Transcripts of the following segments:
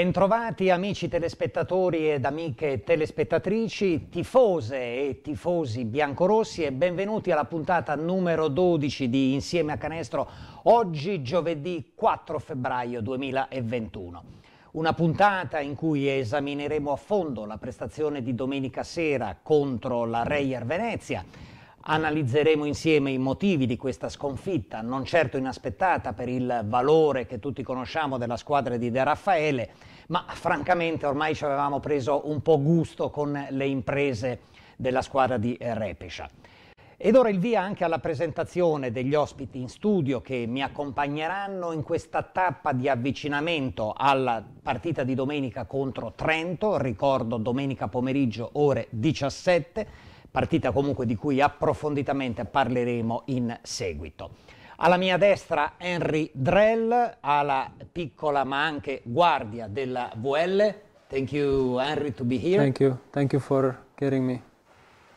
Bentrovati amici telespettatori ed amiche telespettatrici, tifose e tifosi biancorossi e benvenuti alla puntata numero 12 di Insieme a Canestro, oggi giovedì 4 febbraio 2021. Una puntata in cui esamineremo a fondo la prestazione di domenica sera contro la Reyer Venezia, Analizzeremo insieme i motivi di questa sconfitta, non certo inaspettata per il valore che tutti conosciamo della squadra di De Raffaele, ma francamente ormai ci avevamo preso un po' gusto con le imprese della squadra di Repescia. Ed ora il via anche alla presentazione degli ospiti in studio che mi accompagneranno in questa tappa di avvicinamento alla partita di domenica contro Trento, ricordo domenica pomeriggio ore 17 partita comunque di cui approfonditamente parleremo in seguito. Alla mia destra Henry Drell, alla piccola ma anche guardia della VL. Thank you Henry to be here. Thank you, thank you for getting me.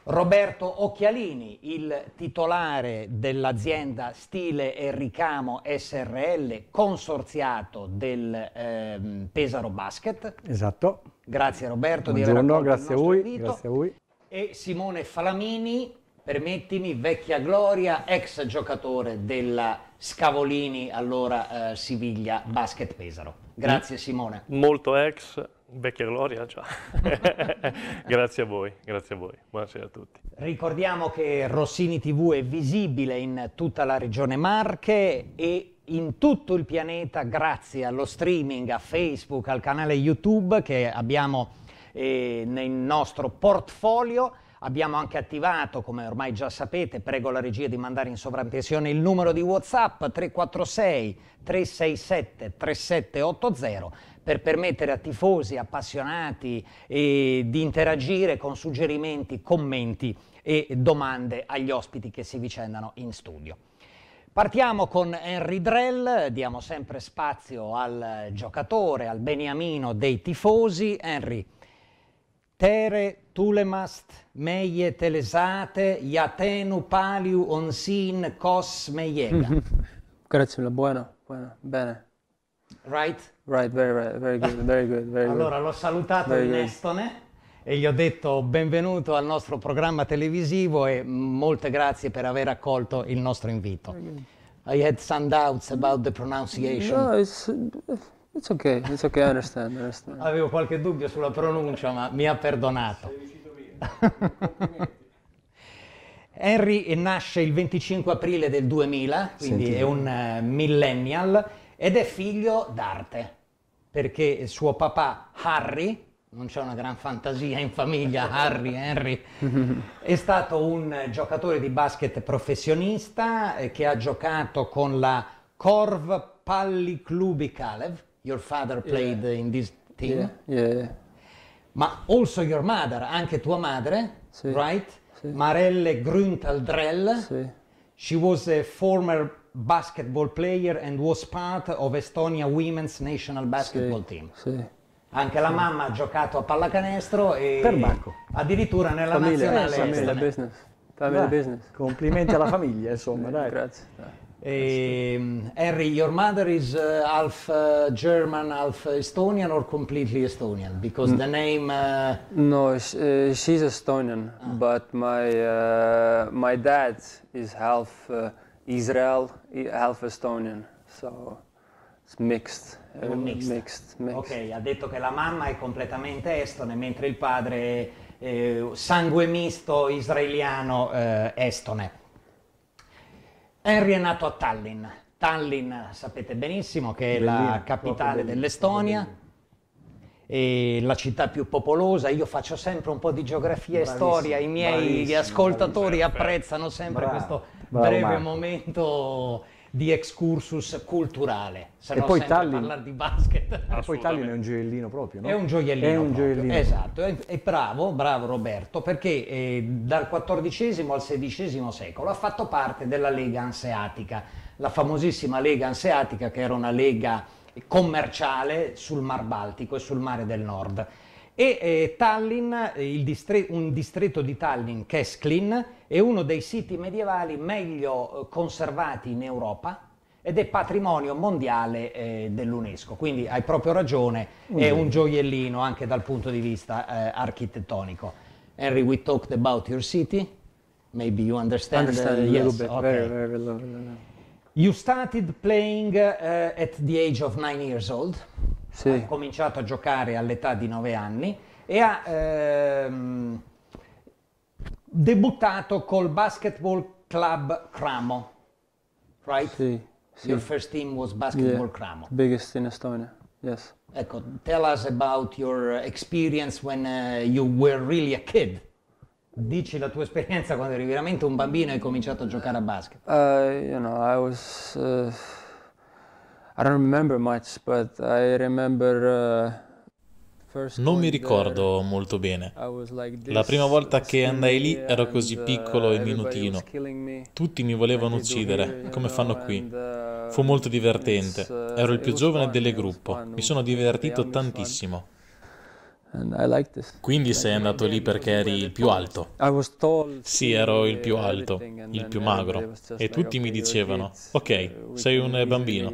Roberto Occhialini, il titolare dell'azienda Stile e Ricamo SRL, consorziato del ehm, Pesaro Basket. Esatto. Grazie Roberto Buongiorno, di aver grazie a, voi, grazie a voi e Simone Flamini, permettimi, vecchia gloria, ex giocatore della Scavolini, allora eh, Siviglia Basket Pesaro. Grazie mm. Simone. Molto ex, vecchia gloria già. grazie a voi, grazie a voi. Buonasera a tutti. Ricordiamo che Rossini TV è visibile in tutta la regione Marche e in tutto il pianeta grazie allo streaming, a Facebook, al canale YouTube che abbiamo eh, nel nostro portfolio. Abbiamo anche attivato, come ormai già sapete, prego la regia di mandare in sovraimpressione il numero di WhatsApp 346 367 3780 per permettere a tifosi, appassionati eh, di interagire con suggerimenti, commenti e domande agli ospiti che si vicendano in studio. Partiamo con Henry Drell, diamo sempre spazio al giocatore, al beniamino dei tifosi. Henry, Tere tulemast meie telesate, iatenu paliu onsin cos meiega. Grazie mille, buono, buono, bene. Right? Right, very right, very good, very good, very Allora l'ho salutato in estone e gli ho detto benvenuto al nostro programma televisivo e molte grazie per aver accolto il nostro invito. I had some doubts about the pronunciation. No, it's, It's okay, it's okay, I understand, understand. Avevo qualche dubbio sulla pronuncia, ma mi ha perdonato. Henry nasce il 25 aprile del 2000, quindi Senti. è un eh, millennial, ed è figlio d'arte, perché suo papà Harry, non c'è una gran fantasia in famiglia, Harry, Henry, è stato un giocatore di basket professionista eh, che ha giocato con la Korv Palli Clubi Kalev, Your father played yeah. in this team. Yeah. yeah. Ma also your mother, anche tua madre, sì. right? Sì. Marelle Grünthal-Drell. Sì. She was a former basketball player and was part of Estonia women's national basketball team. Anche la mamma ha giocato a pallacanestro e Perbacco. addirittura nella famiglia, nazionale. Famiglia, business. Family business. Complimenti alla famiglia, insomma, eh, dai. Grazie. Dai. Um, Harry, your mother is uh, half uh, German, half Estonian, or completely Estonian? Because N mm. the name. Uh... No, sh uh, she's Estonian, ah. but my uh, my dad is half uh, Israel, half Estonian, so it's mixed. Mixed. mixed. mixed. Ok, ha detto che la mamma è completamente estone, mentre il padre è eh, sangue misto israeliano estone. Henry è nato a Tallinn. Tallinn sapete benissimo che è la capitale dell'Estonia e la città più popolosa. Io faccio sempre un po' di geografia e storia, i miei ascoltatori apprezzano sempre questo breve momento di excursus culturale. Se e no poi Tallinn, di basket. E poi Tallinn è un gioiellino proprio, no? È un gioiellino. È un gioiellino esatto, e bravo, bravo Roberto, perché eh, dal XIV al XVI secolo ha fatto parte della Lega Anseatica, la famosissima Lega Anseatica che era una lega commerciale sul Mar Baltico e sul Mare del Nord e eh, Tallinn, eh, distret- un distretto di Tallinn, Kesklin, è uno dei siti medievali meglio eh, conservati in Europa ed è patrimonio mondiale eh, dell'UNESCO. Quindi hai proprio ragione, è un gioiellino anche dal punto di vista eh, architettonico. Henry, we talked about your city. Maybe you understand, uh, understand uh, yes. a little bit. Okay. Very, very little, little. You started playing uh, at the age of nine years old sì. ha cominciato a giocare all'età di 9 anni e ha ehm, debuttato col Basketball Club Cramo, right? Sì. sì. Your first team was Basketball yeah. Cramo. Biggest in Estonia, yes. Ecco, tell us about your experience when uh, you were really a kid. Dici la tua esperienza quando eri veramente un bambino e hai cominciato a giocare a basket. Uh, you know, I was... Uh... Uh, non mi ricordo molto bene. La prima volta che andai lì ero così piccolo e uh, minutino. Tutti mi volevano uccidere, come fanno qui. Uh, Fu molto divertente. Ero il più giovane del gruppo. Mi sono divertito tantissimo. Quindi sei andato lì perché eri il più alto. Sì, ero il più alto, il più magro. E tutti mi dicevano, ok, sei un bambino,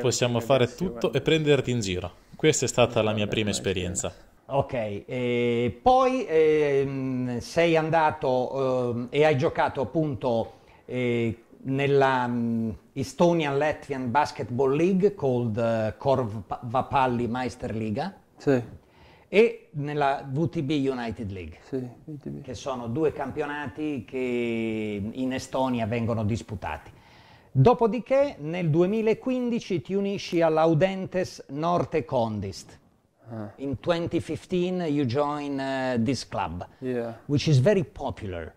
possiamo fare tutto e prenderti in giro. Questa è stata la mia prima esperienza. Ok, e poi eh, sei andato eh, e hai giocato appunto eh, nella Estonian Latvian Basketball League called uh, eh, Korvapalli Meisterliga. Sì e nella VTB United League, sì, VTB. che sono due campionati che in Estonia vengono disputati. Dopodiché nel 2015 ti unisci all'Audentes Norte Condist. Ah. In 2015 you join uh, this club, yeah. which is very popular.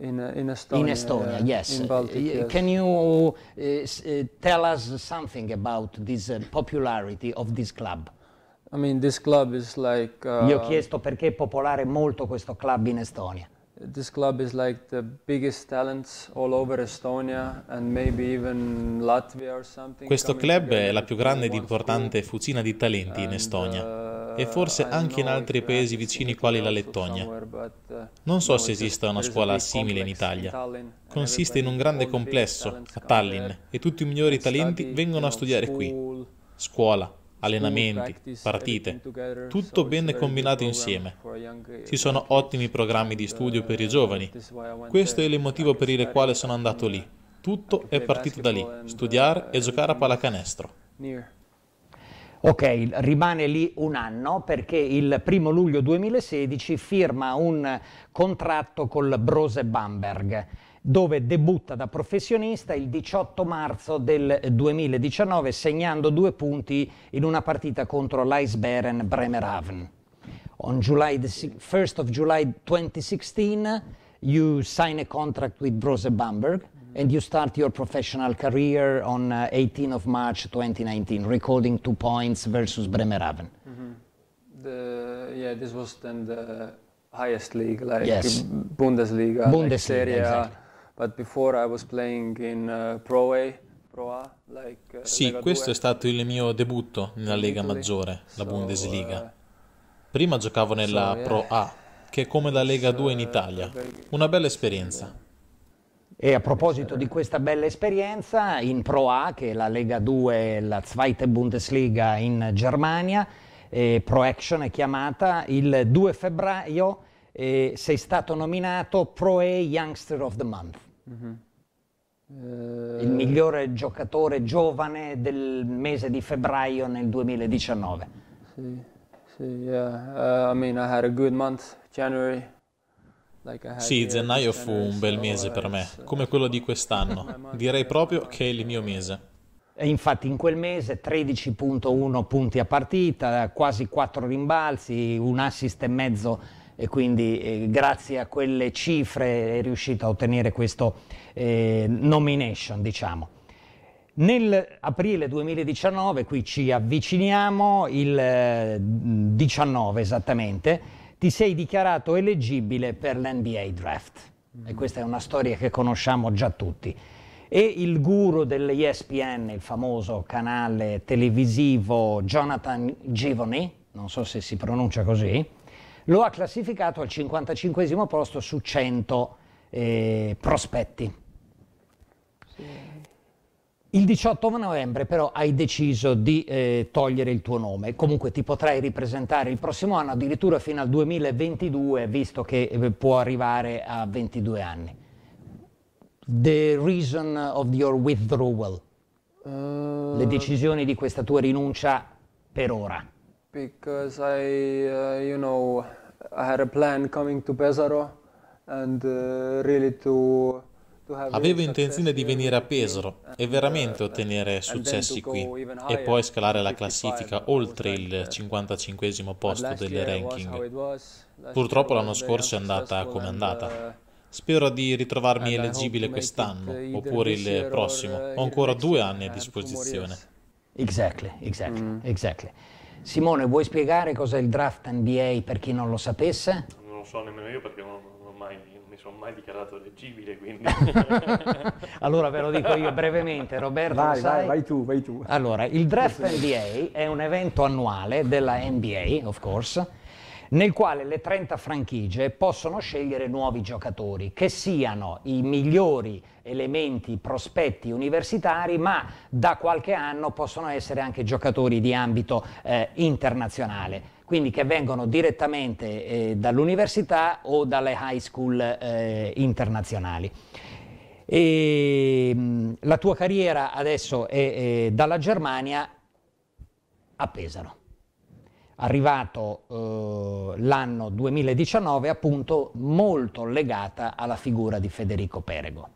In, uh, in Estonia, in Estonia uh, yes. In Baltic, yes. Can you uh, uh, tell us something about this uh, popularity of this club? I mean, this club is like, uh, Gli ho uh, chiesto perché è popolare molto questo club in Estonia. This club is like the biggest talents all over Estonia and maybe even Latvia or something. Questo club è la più grande ed importante fucina di talenti in Estonia uh, e forse anche in altri paesi vicini quali la Lettonia. Uh, non so se esista una scuola simile in Italia. Consiste in un grande complesso a Tallinn e tutti i migliori talenti vengono a studiare qui. Scuola, allenamenti, partite, tutto ben combinato insieme. Ci sono ottimi programmi di uh, studio per i giovani. Questo è il motivo per il quale sono andato lì. Uh, tutto è partito da lì, studiare uh, e giocare a pallacanestro. Ok, rimane lì un anno perché il primo luglio 2016 firma un contratto col Brose Bamberg dove debutta da professionista il 18 marzo del 2019 segnando due punti in una partita contro l'Eisbären Bremerhaven. On July 1st of July 2016 you sign a contract with Brose Bamberg and you start your professional career on uh, 18 of March 2019 recording two points versus Bremerhaven. Mm -hmm. the, yeah, this was then the highest league, like yes. Bundesliga, Bundesliga like Serie A. Exactly but before I was playing in uh, Pro A. Pro uh, sì, questo è stato il mio debutto nella Lega Maggiore, la Bundesliga. Uh, Prima giocavo nella Pro A, che è come la Lega 2 in uh, Italia. Una bella esperienza. E a proposito di questa bella esperienza, in Pro A, che è la Lega 2, la Zweite Bundesliga in Germania, eh, Pro Action è chiamata, il 2 febbraio eh, sei stato nominato Pro A Youngster of the Month. Mm-hmm. Il eh. migliore giocatore giovane del mese di febbraio nel 2019. Sì, sì, yeah. uh, I mean, I had a good month, January. Sì, gennaio fu un bel mese per me, uh, come quello di quest'anno. Direi proprio che è il mio mese. E infatti in quel mese 13.1 punti a partita, quasi 4 rimbalzi, un assist e mezzo e quindi eh, grazie a quelle cifre è riuscito a ottenere questa eh, nomination, diciamo. Nell'aprile 2019, qui ci avviciniamo, il 19 eh, esattamente, ti sei dichiarato eleggibile per l'NBA Draft. E questa è una storia che conosciamo già tutti. E il guru dell'ESPN, il famoso canale televisivo Jonathan Givoni, non so se si pronuncia così, lo ha classificato al 55 posto su 100 eh, prospetti. Il 18 novembre però hai deciso di eh, togliere il tuo nome, comunque ti potrai ripresentare il prossimo anno addirittura fino al 2022 visto che eh, può arrivare a 22 anni. The reason of your withdrawal, uh... le decisioni di questa tua rinuncia per ora because I, uh, you know, I had a plan coming to Pesaro and uh, really to Avevo intenzione di venire a Pesaro e veramente uh, ottenere successi qui e poi scalare la classifica oltre il 55 posto delle ranking. Purtroppo l'anno scorso è andata come è andata. Uh, Spero di ritrovarmi eleggibile quest'anno uh, oppure il prossimo. Ho ancora due anni a disposizione. Exactly, exactly, mm. exactly. Simone, vuoi spiegare cos'è il draft NBA per chi non lo sapesse? Non lo so nemmeno io perché non, non, mai, non mi sono mai dichiarato leggibile, quindi... allora ve lo dico io brevemente, Roberto. Vai, vai, vai tu, vai tu. Allora, il draft NBA è un evento annuale della NBA, of course, nel quale le 30 franchigie possono scegliere nuovi giocatori, che siano i migliori elementi, prospetti universitari, ma da qualche anno possono essere anche giocatori di ambito eh, internazionale quindi che vengono direttamente eh, dall'università o dalle high school eh, internazionali. E, ehm, la tua carriera adesso è, è eh, dalla Germania a Pesaro arrivato eh, l'anno 2019 appunto molto legata alla figura di Federico Perego.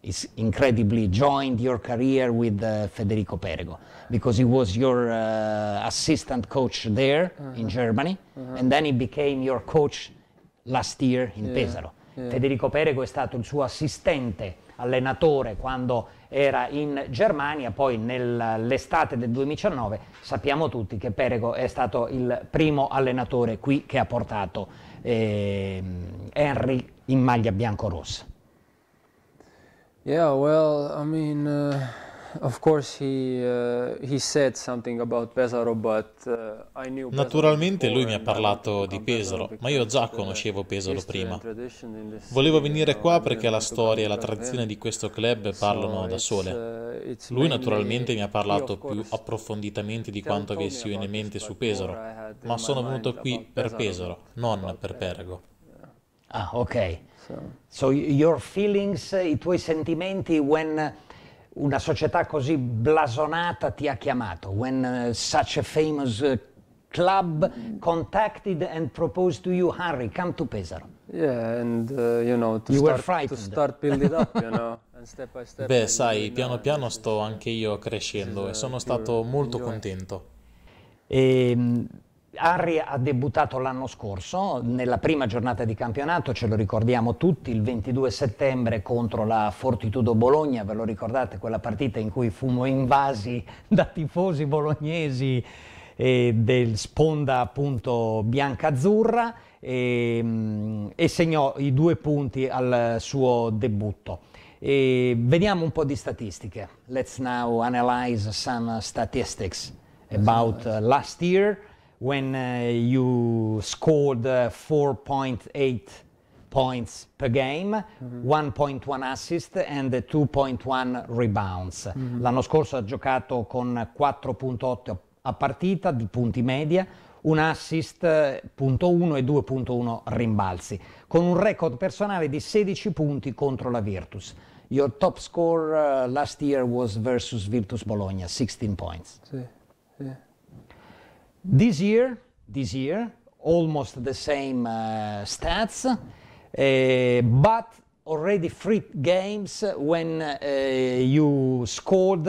It's incredibly joined your career with uh, Federico Perego because he was your uh, assistant coach there uh -huh. in uh-huh. Germany -huh. and then he became your coach last year in yeah. Pesaro. Yeah. Federico Perego è stato il suo assistente allenatore quando era in Germania, poi nell'estate del 2019 sappiamo tutti che Perego è stato il primo allenatore qui che ha portato eh, Henry in maglia bianco-rossa. Yeah, well, I mean, uh... Naturalmente lui mi ha parlato di Pesaro, ma io già conoscevo Pesaro prima. Volevo venire qua perché la storia e la tradizione di questo club parlano da sole. Uh, lui naturalmente mi ha parlato più approfonditamente di quanto avessi io in mente su Pesaro, ma sono venuto qui per Pesaro, non per Perego. Ah, ok. So, your feelings, eh, i tuoi sentimenti when una società così blasonata ti ha chiamato? When uh, such a famous uh, club contacted and proposed to you, Harry, come to Pesaro. Yeah, and uh, you know, to, you start, to start build up, you know. Beh, sai, piano piano sto anche io crescendo e sono stato molto contento. E, ehm, Harry ha debuttato l'anno scorso, nella prima giornata di campionato, ce lo ricordiamo tutti, il 22 settembre contro la Fortitudo Bologna, ve lo ricordate quella partita in cui fumo invasi da tifosi bolognesi eh, del sponda appunto bianca-azzurra e, ehm, e segnò i due punti al suo debutto. E vediamo un po' di statistiche. Let's now analyze some statistics about last year when uh, you scored uh, 4.8 points per game, mm-hmm. 1.1 assist and 2.1 rebounds. Mm-hmm. L'anno scorso ha giocato con 4.8 a partita di punti media, un assist uh, punto 1 e 2.1 rimbalzi, con un record personale di 16 punti contro la Virtus. Your top score uh, last year was versus Virtus Bologna, 16 points. Sì. This year, this year, almost the same uh, stats, uh, but already three games when uh, you scored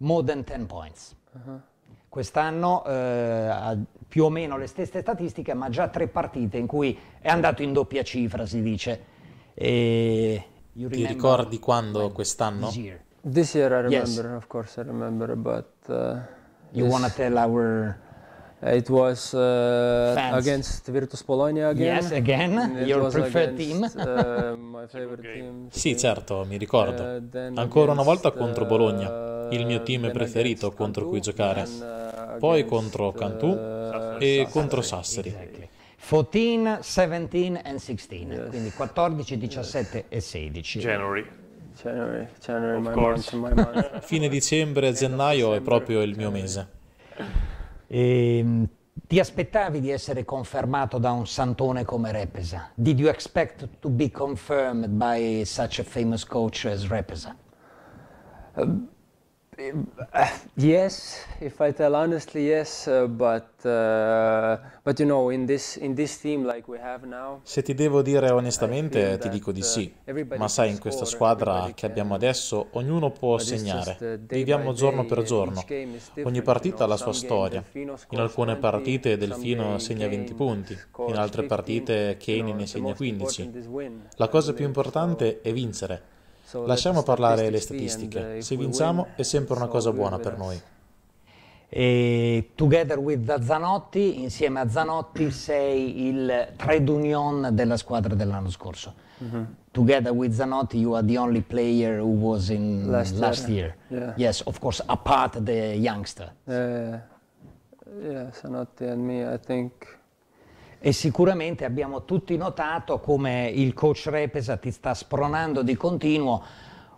more than 10 points. -huh. Quest'anno uh, ha più o meno le stesse statistiche, ma già tre partite in cui è andato in doppia cifra, si dice. E Ti ricordi quando quest'anno? This year. This year I remember, yes. of course I remember, but... Uh, you this... wanna tell our Uh, it was uh, against Virtus Polonia again. Yes, again. It Your preferred against, team. Uh, okay. team. Sì, certo, mi ricordo. Uh, Ancora una volta contro Bologna, uh, il mio team preferito contro cui giocare. Then, uh, Poi contro Cantù e Sassari. contro Sassari. Exactly. 14, 17 and 16, yes. quindi 14, 17 yes. e 16. January. January, January Fine dicembre, gennaio è proprio il mio mese. E, ehm, ti aspettavi di essere confermato da un santone come Repesa? Did you expect to be confirmed by such a famous coach as Repesa? Um, eh, yes if i tell honestly yes uh, but, uh, but you know in this, in this team like we have now se ti devo dire onestamente ti dico di uh, sì ma sai in questa squadra che abbiamo adesso ognuno può segnare uh, viviamo giorno per giorno ogni partita ha la sua storia in alcune partite Delfino segna 20 punti in altre partite Kane ne segna 15 la cosa più importante è vincere Lasciamo parlare le statistiche. Se vinciamo è sempre una cosa buona per noi. E together with Zanotti, insieme a Zanotti, sei il trade union della squadra dell'anno scorso. Mm-hmm. Together with Zanotti, you are the only player who was in last, last year. year. Yeah. Yes, of course, apart the youngster. Uh, yeah, Zanotti and me, I think e sicuramente abbiamo tutti notato come il coach Repesa ti sta spronando di continuo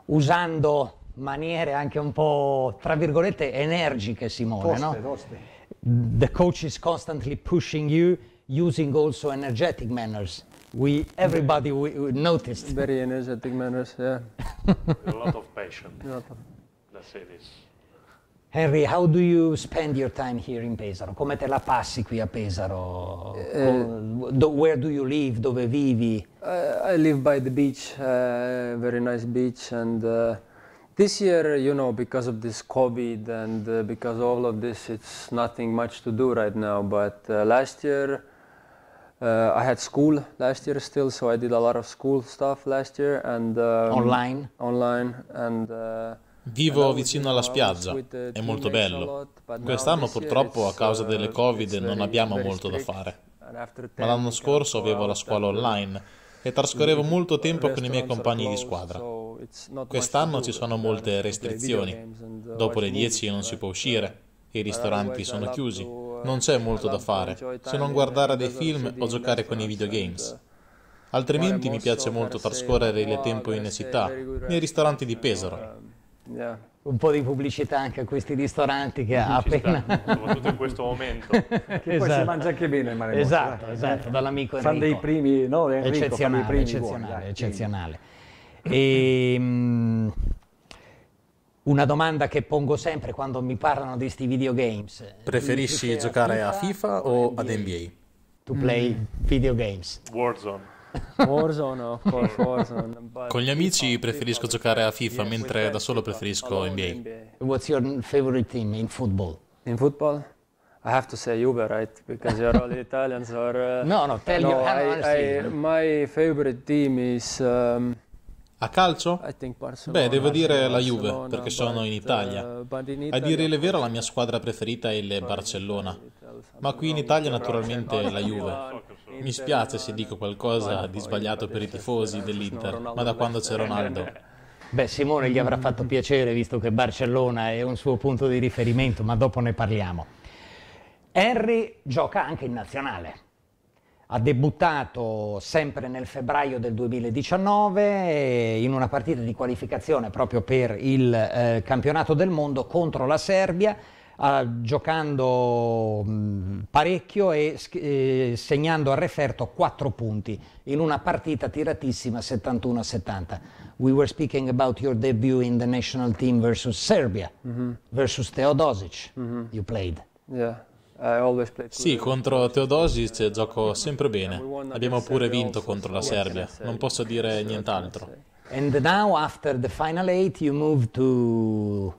usando maniere anche un po', tra virgolette, energiche, Simone. Toste, no? toste. The coach is constantly pushing you using also energetic manners. We everybody we, we noticed. Very energetic manners, yeah. A lot of passion. A lot of... That's it. Is. Henry, how do you spend your time here in Pesaro? Come te la passi qui a Pesaro? Uh, do, where do you live? Dove vivi? I, eh, I live by the beach, uh, very nice beach. And uh, this year, you know, because of this COVID and because all of this, it's nothing much to do right now. But last year, I had school last year still, so I did a lot of school stuff last year and um, online. Online and Vivo vicino alla spiaggia, è molto bello. Quest'anno purtroppo a causa delle Covid non abbiamo molto da fare. Ma l'anno scorso avevo la scuola online e trascorrevo molto tempo con i miei compagni di squadra. Quest'anno ci sono molte restrizioni. Dopo le 10 non si può uscire, i ristoranti sono chiusi, non c'è molto da fare se non guardare dei film o giocare con i videogames. Altrimenti mi piace molto trascorrere il tempo in città, nei ristoranti di Pesaro, Yeah. Un po' di pubblicità anche a questi ristoranti che ha appena... Sta, soprattutto in questo momento. che esatto. poi si mangia anche bene il mare Esatto, eh, esatto, eh. dall'amico Enrico. Fanno dei primi, no? Enrico, eccezionale, primi eccezionale, buoni, eccezionale. E, um, ehm, una domanda che pongo sempre quando mi parlano di questi videogames. Preferisci giocare a FIFA, a FIFA o ad NBA? To play mm. videogames. Warzone. Warzone, of course, Warzone. Con gli amici preferisco giocare a FIFA, mentre da solo preferisco NBA. What's your favorite team in football? In football? I have to say Juve, right? Because you're all Italians or... Uh, no, no, tell no, you. I, I, my favorite team is... Um, a calcio? Beh, devo dire la Juve, perché sono in Italia. A dire il vero la mia squadra preferita è il Barcellona, ma qui in Italia naturalmente la Juve. Mi spiace se dico qualcosa di sbagliato per i tifosi dell'Inter, ma da quando c'è Ronaldo. Beh, Simone gli avrà fatto piacere, visto che Barcellona è un suo punto di riferimento, ma dopo ne parliamo. Henry gioca anche in nazionale. Ha debuttato sempre nel febbraio del 2019 eh, in una partita di qualificazione proprio per il eh, campionato del mondo contro la Serbia, eh, giocando mh, mm, parecchio e eh, segnando a referto 4 punti in una partita tiratissima 71-70. We were speaking about your debut in the national team versus Serbia, mm -hmm. versus Teodosic. Mm -hmm. You played. Yeah. Sì, contro Teodosic gioco sempre bene. Abbiamo pure vinto contro la Serbia, non posso dire nient'altro. And now after the final eight you move to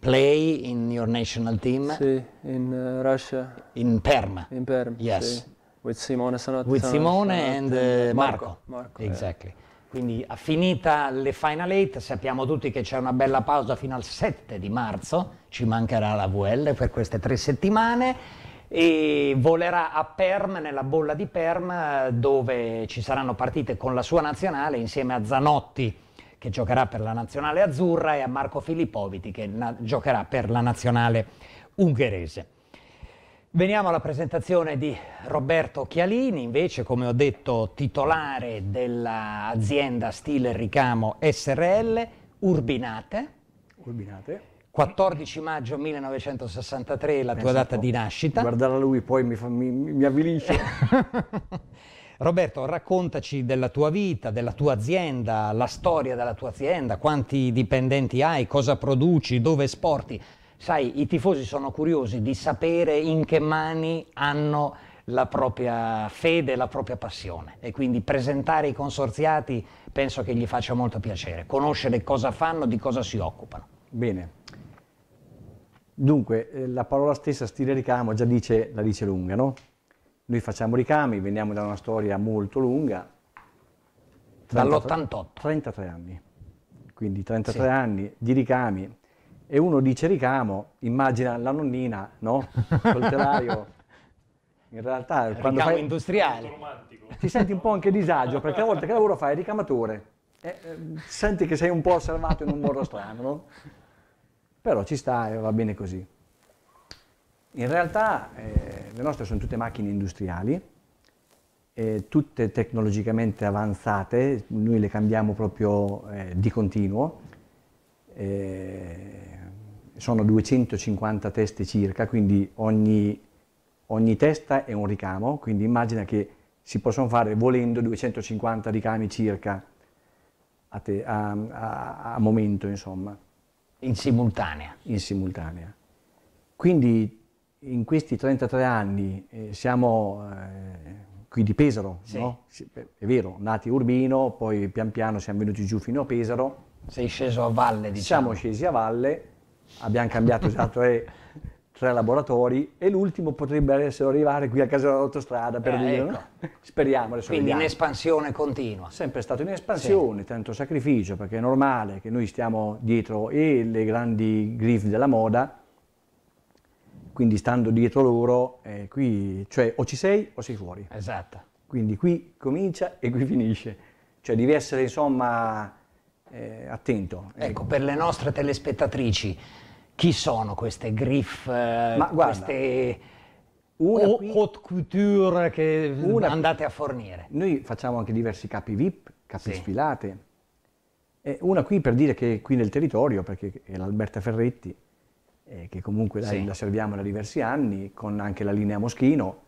play in your national team? Sì, in uh, Russia. In Perm? In Perm, yes. Sì. With Simone Sanot. With Simone and uh, Marco. Marco. Marco. Exactly. Yeah. Quindi finita le Final 8 sappiamo tutti che c'è una bella pausa fino al 7 di marzo, ci mancherà la VL per queste tre settimane e volerà a Perm, nella bolla di Perm, dove ci saranno partite con la sua nazionale insieme a Zanotti che giocherà per la nazionale azzurra e a Marco Filippoviti che giocherà per la nazionale ungherese. Veniamo alla presentazione di Roberto Chialini, invece come ho detto titolare dell'azienda Stile Ricamo SRL Urbinate. Urbinate. 14 maggio 1963 è la Penso eh, tua data di nascita. Guardala lui poi mi, mi, mi avvilisce. Roberto, raccontaci della tua vita, della tua azienda, la storia della tua azienda, quanti dipendenti hai, cosa produci, dove esporti sai, i tifosi sono curiosi di sapere in che mani hanno la propria fede, la propria passione e quindi presentare i consorziati penso che gli faccia molto piacere, conoscere cosa fanno, di cosa si occupano. Bene. Dunque, eh, la parola stessa stile ricamo già dice, la dice lunga, no? Noi facciamo ricami, veniamo da una storia molto lunga. Dall'88. 33 anni. Quindi 33 sì. anni di ricami, e uno dice ricamo, immagina la nonnina, no? Col telaio. In realtà, ricamo quando fai... industriale. Ti senti un po' anche disagio, perché a volte che lavoro fai? Ricamatore. E, eh, senti che sei un po' osservato in un modo strano, no? Però ci sta e va bene così. In realtà eh, le nostre sono tutte macchine industriali, eh, tutte tecnologicamente avanzate, noi le cambiamo proprio eh, di continuo. Eh, sono 250 teste circa, quindi ogni, ogni testa è un ricamo, quindi immagina che si possono fare volendo 250 ricami circa a, te, a, a, a momento, insomma. In simultanea. In simultanea. Quindi in questi 33 anni eh, siamo eh, qui di Pesaro, sì. no? è vero, nati a Urbino, poi pian piano siamo venuti giù fino a Pesaro. Sei sceso a valle, diciamo. Siamo scesi a valle abbiamo cambiato già tre, tre laboratori e l'ultimo potrebbe essere arrivare qui a casa dell'autostrada per eh, dire, ecco. no? speriamo quindi vediamo. in espansione continua sempre stato in espansione sì. tanto sacrificio perché è normale che noi stiamo dietro e le grandi griff della moda quindi stando dietro loro eh, qui cioè o ci sei o sei fuori esatto quindi qui comincia e qui finisce cioè devi essere insomma eh, attento ecco per le nostre telespettatrici chi sono queste griff, eh, Ma queste una qui, haute couture che una, andate a fornire? Noi facciamo anche diversi capi VIP, capi sì. sfilate. E una qui per dire che qui nel territorio, perché è l'Alberta Ferretti, eh, che comunque sì. la serviamo da diversi anni, con anche la linea Moschino,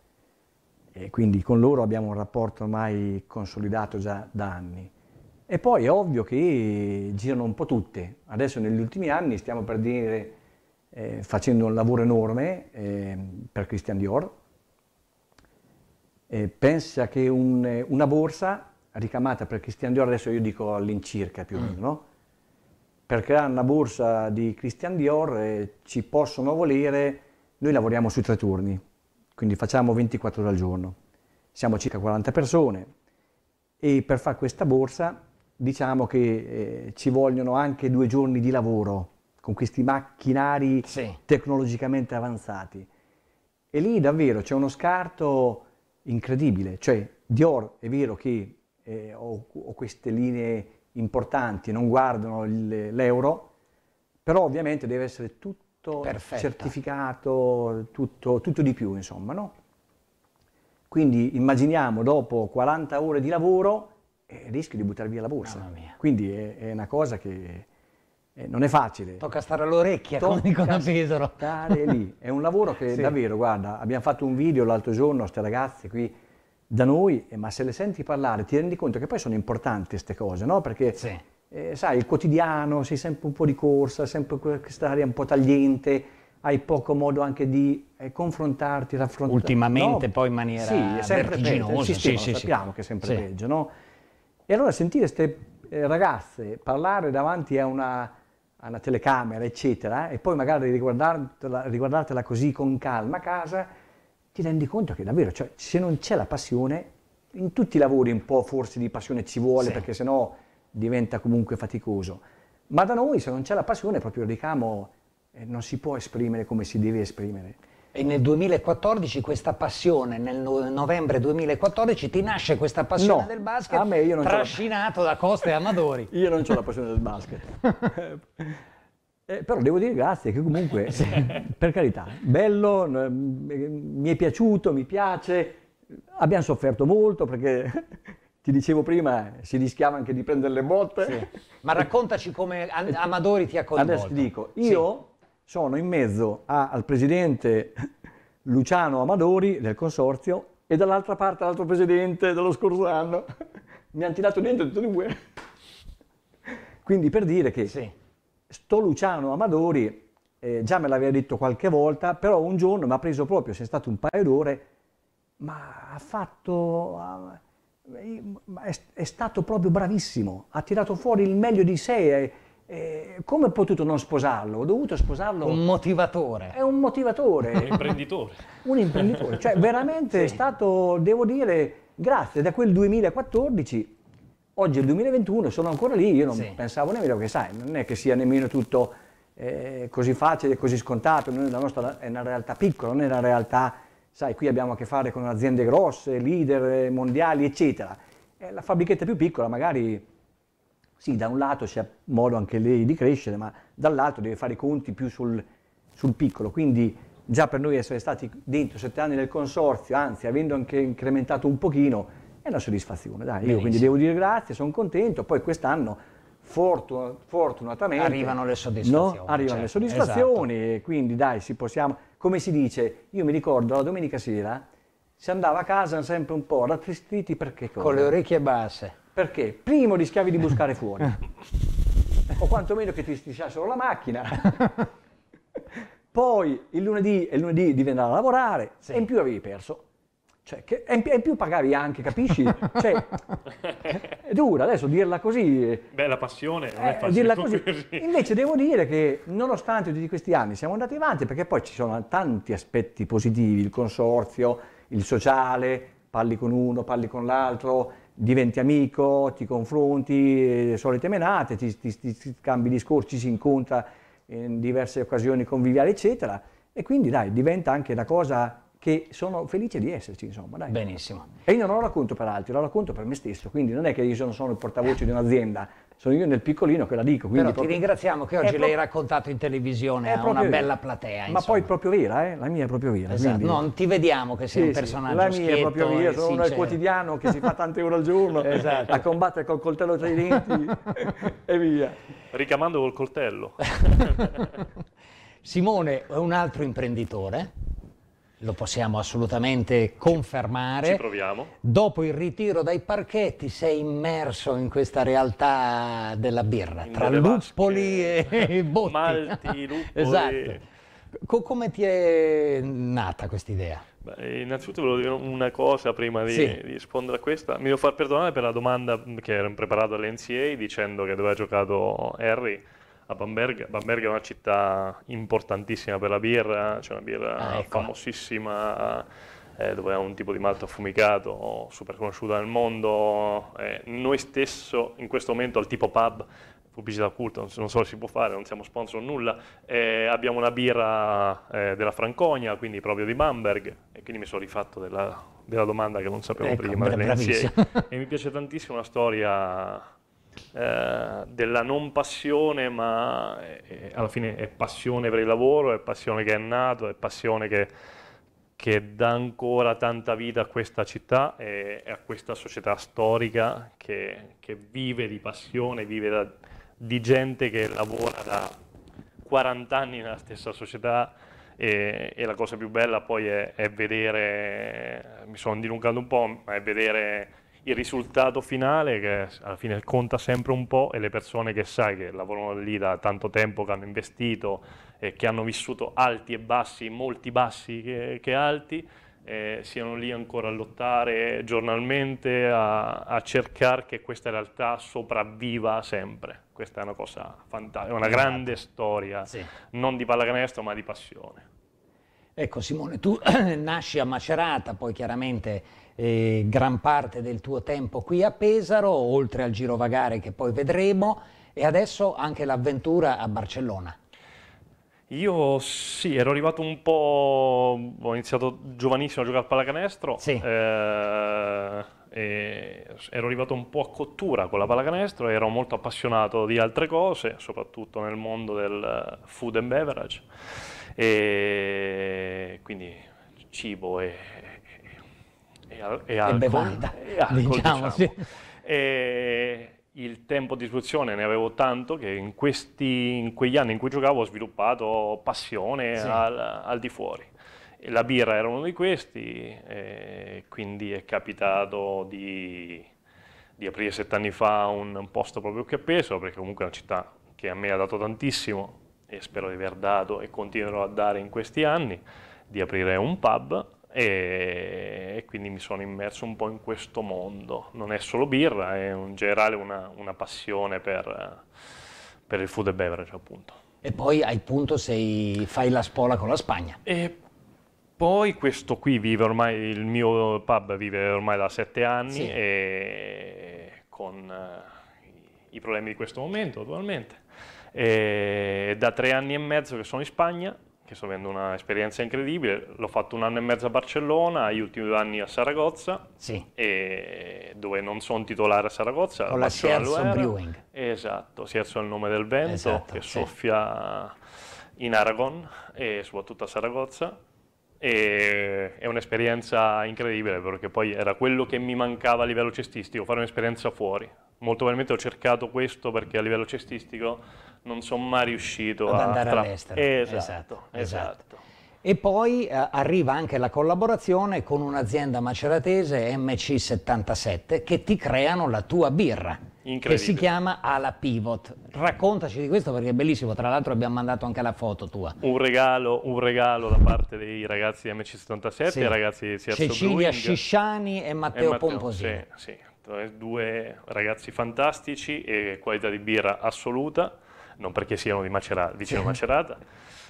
e quindi con loro abbiamo un rapporto ormai consolidato già da anni. E poi è ovvio che girano un po' tutte. Adesso negli ultimi anni stiamo per dire, eh, facendo un lavoro enorme eh, per Christian Dior, eh, pensa che un, una borsa ricamata per Christian Dior, adesso io dico all'incirca più o mm. meno, mm. no? per creare una borsa di Christian Dior eh, ci possono volere, noi lavoriamo sui tre turni, quindi facciamo 24 ore al giorno, siamo circa 40 persone e per fare questa borsa diciamo che eh, ci vogliono anche due giorni di lavoro con questi macchinari sì. tecnologicamente avanzati. E lì davvero c'è uno scarto incredibile, cioè Dior è vero che eh, ho, ho, queste linee importanti, non guardano l'euro, però ovviamente deve essere tutto Perfetta. certificato, tutto, tutto di più insomma, no? Quindi immaginiamo dopo 40 ore di lavoro eh, rischi di buttare via la borsa. Quindi è, è, una cosa che eh, non è facile. Tocca stare all'orecchia, Tocca come dicono a Pesaro. stare lì. È un lavoro che sì. davvero, guarda, abbiamo fatto un video l'altro giorno a queste ragazze qui da noi, eh, ma se le senti parlare ti rendi conto che poi sono importanti queste cose, no? Perché sì. eh, sai, il quotidiano, sei sempre un po' di corsa, sempre questa aria un po' tagliente, hai poco modo anche di eh, confrontarti, raffrontare. Ultimamente no? poi in maniera sì, è sempre vertiginosa. Peggio. Il sistema, sì, sì, sappiamo sì. che è sempre peggio, no? E allora sentire queste eh, ragazze parlare davanti a una, a una telecamera, eccetera, e poi magari riguardartela, riguardartela, così con calma a casa, ti rendi conto che davvero, cioè, se non c'è la passione, in tutti i lavori un po' forse di passione ci vuole, sì. perché sennò diventa comunque faticoso. Ma da noi, se non c'è la passione, proprio il ricamo eh, non si può esprimere come si deve esprimere. E nel 2014 questa passione, nel novembre 2014 ti nasce questa passione no, del basket a me io non trascinato la... da Costa e Amadori. io non ho la passione del basket. eh, però devo dire grazie, che comunque, per carità, bello, mi è piaciuto, mi piace, abbiamo sofferto molto perché ti dicevo prima, si rischiava anche di prendere le botte. Sì. Ma raccontaci come Amadori ti ha coinvolto. Adesso ti dico, io... Sì sono in mezzo a, al presidente Luciano Amadori del consorzio e dall'altra parte all'altro presidente dello scorso anno. Mi hanno tirato dentro tutti e due. Quindi per dire che sì. sto Luciano Amadori eh, già me l'aveva detto qualche volta, però un giorno mi ha preso proprio, sei stato un paio d'ore, ma ha fatto... Ha, è, è, stato proprio bravissimo, ha tirato fuori il meglio di sé. È, eh, come ho potuto non sposarlo? Ho dovuto sposarlo. Un motivatore. È un motivatore. un imprenditore. un imprenditore. Cioè, veramente sì. è stato, devo dire, grazie. Da quel 2014, oggi è il 2021, sono ancora lì. Io non sì. pensavo nemmeno che, sai, non è che sia nemmeno tutto eh, così facile, così scontato. Noi, la nostra è una realtà piccola, non è una realtà, sai, qui abbiamo a che fare con aziende grosse, leader eh, mondiali, eccetera. È la fabbrichetta più piccola, magari sì, da un lato c'è modo anche lei di crescere, ma dall'altro deve fare i conti più sul, sul piccolo. Quindi già per noi essere stati dentro sette anni nel consorzio, anzi avendo anche incrementato un pochino, è una soddisfazione. Dai, io quindi devo dire grazie, sono contento, poi quest'anno fortun- fortunatamente arrivano le soddisfazioni. No? Certo. Arrivano cioè, le soddisfazioni esatto. quindi dai, si possiamo, come si dice, io mi ricordo la domenica sera si andava a casa sempre un po' rattristiti perché Con le orecchie basse. Perché? Primo rischiavi di buscare fuori, o quantomeno che ti strisciassero la macchina. Poi il lunedì, e il lunedì devi andare a lavorare, sì. e in più avevi perso. Cioè, che, e, in più, e, in più, pagavi anche, capisci? Cioè, è dura adesso dirla così. Eh. Beh, la passione non è eh, facile. Così. Così. Invece devo dire che nonostante tutti questi anni siamo andati avanti, perché poi ci sono tanti aspetti positivi, il consorzio, il sociale, parli con uno, parli con l'altro, diventi amico, ti confronti, le eh, solite menate, ti, ti, ti, ti cambi discorsi, si incontra in diverse occasioni conviviali, eccetera. E quindi dai, diventa anche la cosa che sono felice di esserci, insomma. Dai. Benissimo. E io non lo racconto per altri, lo racconto per me stesso, quindi non è che io sono, sono il portavoce di un'azienda, sono io nel piccolino che la dico. Però proprio... ti ringraziamo che oggi pro... l'hai raccontato in televisione a una vera. bella platea. Insomma. Ma poi proprio vera, eh? la mia è proprio vera. Esatto. Non ti vediamo che sei sì, un personaggio sì, La mia è proprio vera, sono sincero. nel quotidiano che si fa tante ore al giorno esatto. a combattere col coltello tra i denti e via. Ricamando col coltello. Simone è un altro imprenditore lo possiamo assolutamente confermare. Ci proviamo. Dopo il ritiro dai parchetti sei immerso in questa realtà della birra, in tra luppoli vasche, e botti. Malti, luppoli. esatto. Co come ti è nata questa idea? Beh, innanzitutto volevo dire una cosa prima di, sì. rispondere a questa. Mi devo far perdonare per la domanda che ero impreparato all'NCA dicendo che doveva giocato Harry a Bamberg. Bamberg è una città importantissima per la birra, c'è una birra ah, ecco. famosissima eh, dove è un tipo di malto affumicato super conosciuta nel mondo. Eh, noi stesso in questo momento al tipo pub pubblicità occulta, non, so se si può fare, non siamo sponsor nulla, eh, abbiamo una birra eh, della Franconia, quindi proprio di Bamberg, e quindi mi sono rifatto della, della domanda che non sapevo ecco, prima, e mi piace tantissimo la storia eh, della non passione, ma è, eh, eh, alla fine è passione per il lavoro, è passione che è nato, è passione che, che dà ancora tanta vita a questa città e, e a questa società storica che, che vive di passione, vive da, di gente che lavora da 40 anni nella stessa società. E, e, la cosa più bella poi è, è vedere, mi sono dilungato un po', ma è vedere il risultato finale che alla fine conta sempre un po' e le persone che sai che lavorano lì da tanto tempo, che hanno investito e che hanno vissuto alti e bassi, molti bassi che, che alti, eh, siano lì ancora a lottare giornalmente, a, a, cercare che questa realtà sopravviva sempre. Questa è una cosa fantastica, una grande storia, sì. non di pallacanestro ma di passione. Ecco Simone, tu nasci a Macerata, poi chiaramente eh, gran parte del tuo tempo qui a Pesaro, oltre al girovagare che poi vedremo, e adesso anche l'avventura a Barcellona. Io sì, ero arrivato un po', ho iniziato giovanissimo a giocare a pallacanestro, sì. eh, e ero arrivato un po' a cottura con la pallacanestro, ero molto appassionato di altre cose, soprattutto nel mondo del food and beverage, e quindi cibo e e, al, e, alcol, e bevanda, e alcol, diciamo, diciamo. Sì. E il tempo a disposizione ne avevo tanto che in, questi, in, quegli anni in cui giocavo ho sviluppato passione sì. al, al, di fuori. E la birra era uno di questi, quindi è capitato di, di aprire sette anni fa un posto proprio qui a Peso, perché comunque è una città che a me ha dato tantissimo e spero di aver dato e continuerò a dare in questi anni, di aprire un pub e, quindi mi sono immerso un po' in questo mondo. Non è solo birra, è in generale una, una passione per, per, il food and beverage appunto. E poi al punto sei, fai la spola con la Spagna. E poi questo qui vive ormai, il mio pub vive ormai da sette anni sì. e con eh, i problemi di questo momento naturalmente. E da tre anni e mezzo che sono in Spagna che sto avendo un'esperienza incredibile, l'ho fatto un anno e mezzo a Barcellona, gli ultimi due anni a Saragozza, sì. dove non sono titolare a Saragozza. Con la Sierzo Brewing. Esatto, Sierzo è il nome del vento esatto, che sì. soffia in Aragon e soprattutto a Saragozza. E è un'esperienza incredibile perché poi era quello che mi mancava a livello cestistico, fare un'esperienza fuori. Molto probabilmente ho cercato questo perché a livello cestistico non sono mai riuscito ad andare tra... all'estero. Esatto, esatto, esatto. esatto. E poi eh, arriva anche la collaborazione con un'azienda maceratese MC77 che ti creano la tua birra che si chiama Ala Pivot. Raccontaci di questo perché è bellissimo, tra l'altro abbiamo mandato anche la foto tua. Un regalo, un regalo da parte dei ragazzi di MC77, sì. ragazzi di Siazzo Cecilia Scisciani e Matteo, e Matteo Pomposini. Sì, sì, due ragazzi fantastici e qualità di birra assoluta non perché siano di Macerata, vicino a Macerata,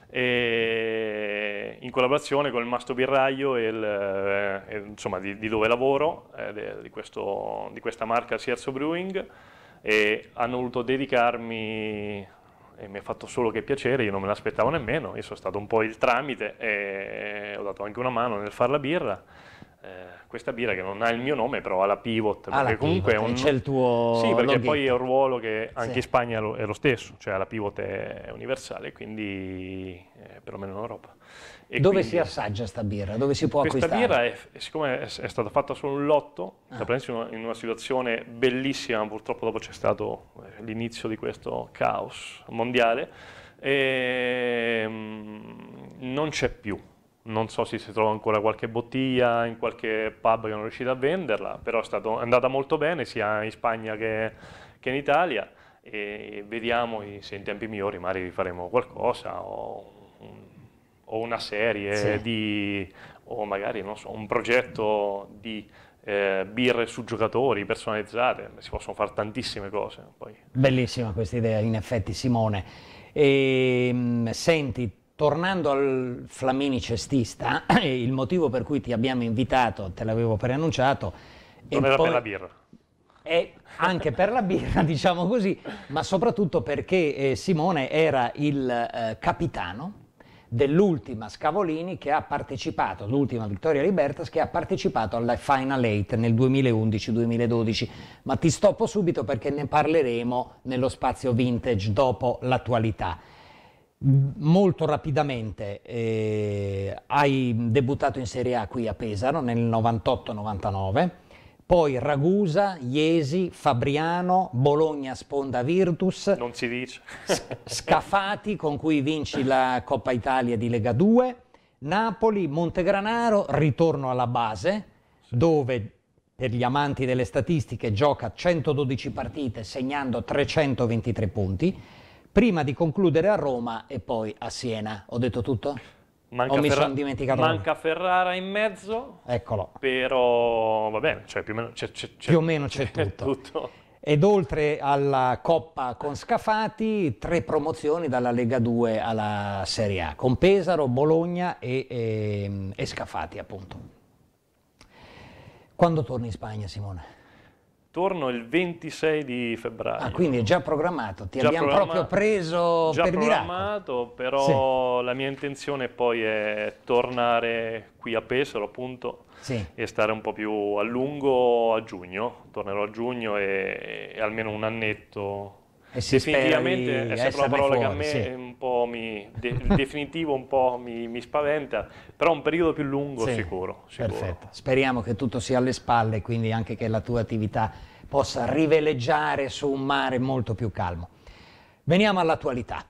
e in collaborazione con il Mastro Birraio e il, eh, insomma, di, di, dove lavoro, eh, di, questo, di, questa marca Sierzo Brewing, e hanno voluto dedicarmi e mi ha fatto solo che piacere, io non me l'aspettavo nemmeno, io sono stato un po' il tramite e ho dato anche una mano nel fare la birra eh, questa birra che non ha il mio nome però ha la pivot ah, perché la comunque pivot, è un... c'è il tuo sì perché loghetto. poi è un ruolo che anche sì. in Spagna è lo stesso cioè la pivot è universale quindi eh, perlomeno in Europa e dove quindi... si assaggia sta birra? dove si può questa acquistare? questa birra è, siccome è, è, stata fatta solo un lotto ah. la prendo in una situazione bellissima purtroppo dopo c'è stato eh, l'inizio di questo caos mondiale e, ehm, non c'è più non so se si trova ancora qualche bottiglia in qualche pub che non riuscite a venderla, però è, stato, è andata molto bene sia in Spagna che, che in Italia e vediamo se in tempi migliori magari faremo qualcosa o, o una serie sì. di, o magari so, un progetto di eh, birre su giocatori personalizzate, si possono fare tantissime cose. Poi. Bellissima questa idea in effetti Simone. E, ehm, senti, Tornando al Flamini cestista, il motivo per cui ti abbiamo invitato, te l'avevo preannunciato, non era per la birra. E eh, anche per la birra, diciamo così, ma soprattutto perché eh, Simone era il eh, capitano dell'ultima Scavolini che ha partecipato, l'ultima Vittoria Libertas che ha partecipato alla Final Eight nel 2011-2012, ma ti stoppo subito perché ne parleremo nello spazio vintage dopo l'attualità molto rapidamente eh, hai debuttato in Serie A qui a Pesaro nel 98-99, poi Ragusa, Iesi, Fabriano, Bologna Sponda Virtus. Non si dice. Scafati con cui vinci la Coppa Italia di Lega 2, Napoli, Montegranaro, ritorno alla base sì. dove per gli amanti delle statistiche gioca 112 partite segnando 323 punti prima di concludere a Roma e poi a Siena. Ho detto tutto? Manca, Ferra- manca Ferrara in mezzo. Eccolo. Però va bene, cioè più o meno c'è, c'è, c'è, più o meno c'è tutto. tutto. Ed oltre alla Coppa con Scafati, tre promozioni dalla Lega 2 alla Serie A, con Pesaro, Bologna e, e, ehm, e Scafati appunto. Quando torni in Spagna Simone? Torno il 26 di febbraio. Ah, quindi è già programmato, ti già abbiamo proprio preso già per programmato, però sì. la mia intenzione poi è tornare qui a Pesaro, appunto, sì. e stare un po' più a lungo a giugno. Tornerò a giugno e, e almeno un annetto e si definitivamente eh, è sempre una parola fuori, che a me sì. un po' mi, de, il definitivo un po' mi, mi, spaventa, però un periodo più lungo sì, sicuro, sicuro. Perfetto, speriamo che tutto sia alle spalle, quindi anche che la tua attività possa riveleggiare su un mare molto più calmo. Veniamo all'attualità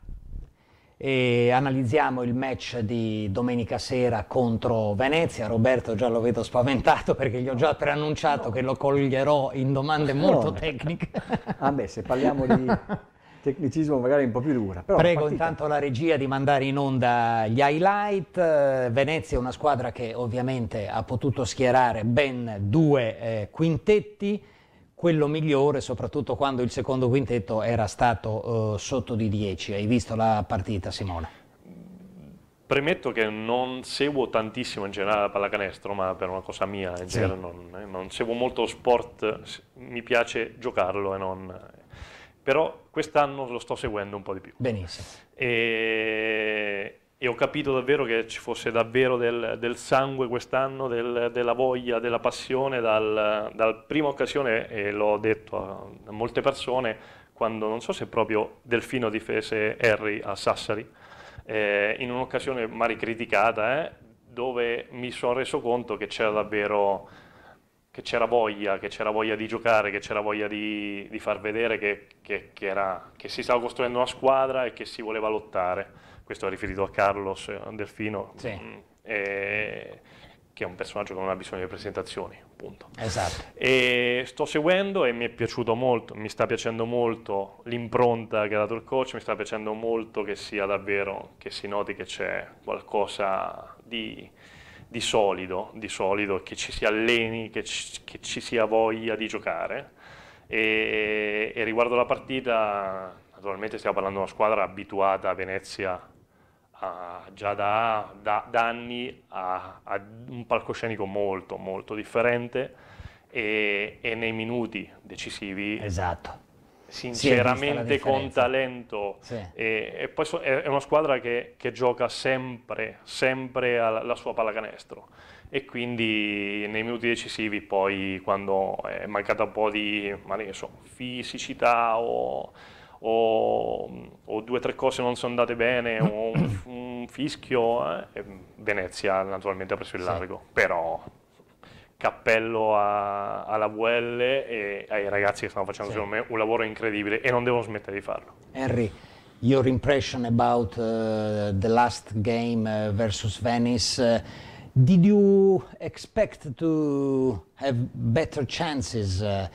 e analizziamo il match di domenica sera contro Venezia. Roberto già lo vedo spaventato perché gli ho già preannunciato no. che lo coglierò in domande molto no. tecniche. ah beh, se parliamo di tecnicismo magari un po' più dura. Però Prego intanto la regia di mandare in onda gli highlight. Venezia è una squadra che ovviamente ha potuto schierare ben due eh, quintetti quello migliore, soprattutto quando il secondo quintetto era stato eh, sotto di 10. Hai visto la partita, Simone? Premetto che non seguo tantissimo in generale la pallacanestro, ma per una cosa mia, in sì. generale non, eh, non, seguo molto lo sport, mi piace giocarlo e non... Però quest'anno lo sto seguendo un po' di più. Benissimo. E e ho capito davvero che ci fosse davvero del, del sangue quest'anno, del, della voglia, della passione dal, dal prima occasione, e l'ho detto a, a, molte persone, quando non so se proprio Delfino difese Harry a Sassari, eh, in un'occasione magari criticata, eh, dove mi sono reso conto che c'era davvero che c'era voglia, che c'era voglia di giocare, che c'era voglia di, di, far vedere che, che, che, era, che si stava costruendo una squadra e che si voleva lottare questo è riferito a Carlos Delfino, sì. eh, che è un personaggio che non ha bisogno di presentazioni, punto. Esatto. E sto seguendo e mi è piaciuto molto, mi sta piacendo molto l'impronta che ha dato il coach, mi sta piacendo molto che sia davvero, che si noti che c'è qualcosa di, di, solido, di solido, che ci si alleni, che ci, che ci sia voglia di giocare. E, e riguardo la partita, naturalmente stiamo parlando di una squadra abituata a Venezia a, già da, da, da anni a, a, un palcoscenico molto molto differente e, e nei minuti decisivi esatto sinceramente con talento sì. e, e, poi so, è, è, una squadra che, che gioca sempre, sempre alla, alla, sua pallacanestro e quindi nei minuti decisivi poi quando è mancata un po' di so, fisicità o o, o due o tre cose non sono andate bene, o un, un fischio, eh, Venezia naturalmente ha preso il sì. largo, però cappello a, alla VL e ai ragazzi che stanno facendo sì. secondo me un lavoro incredibile e non devono smettere di farlo. Henry, your impression about uh, the last game uh, versus Venice, uh, did you expect to have better chances? Uh,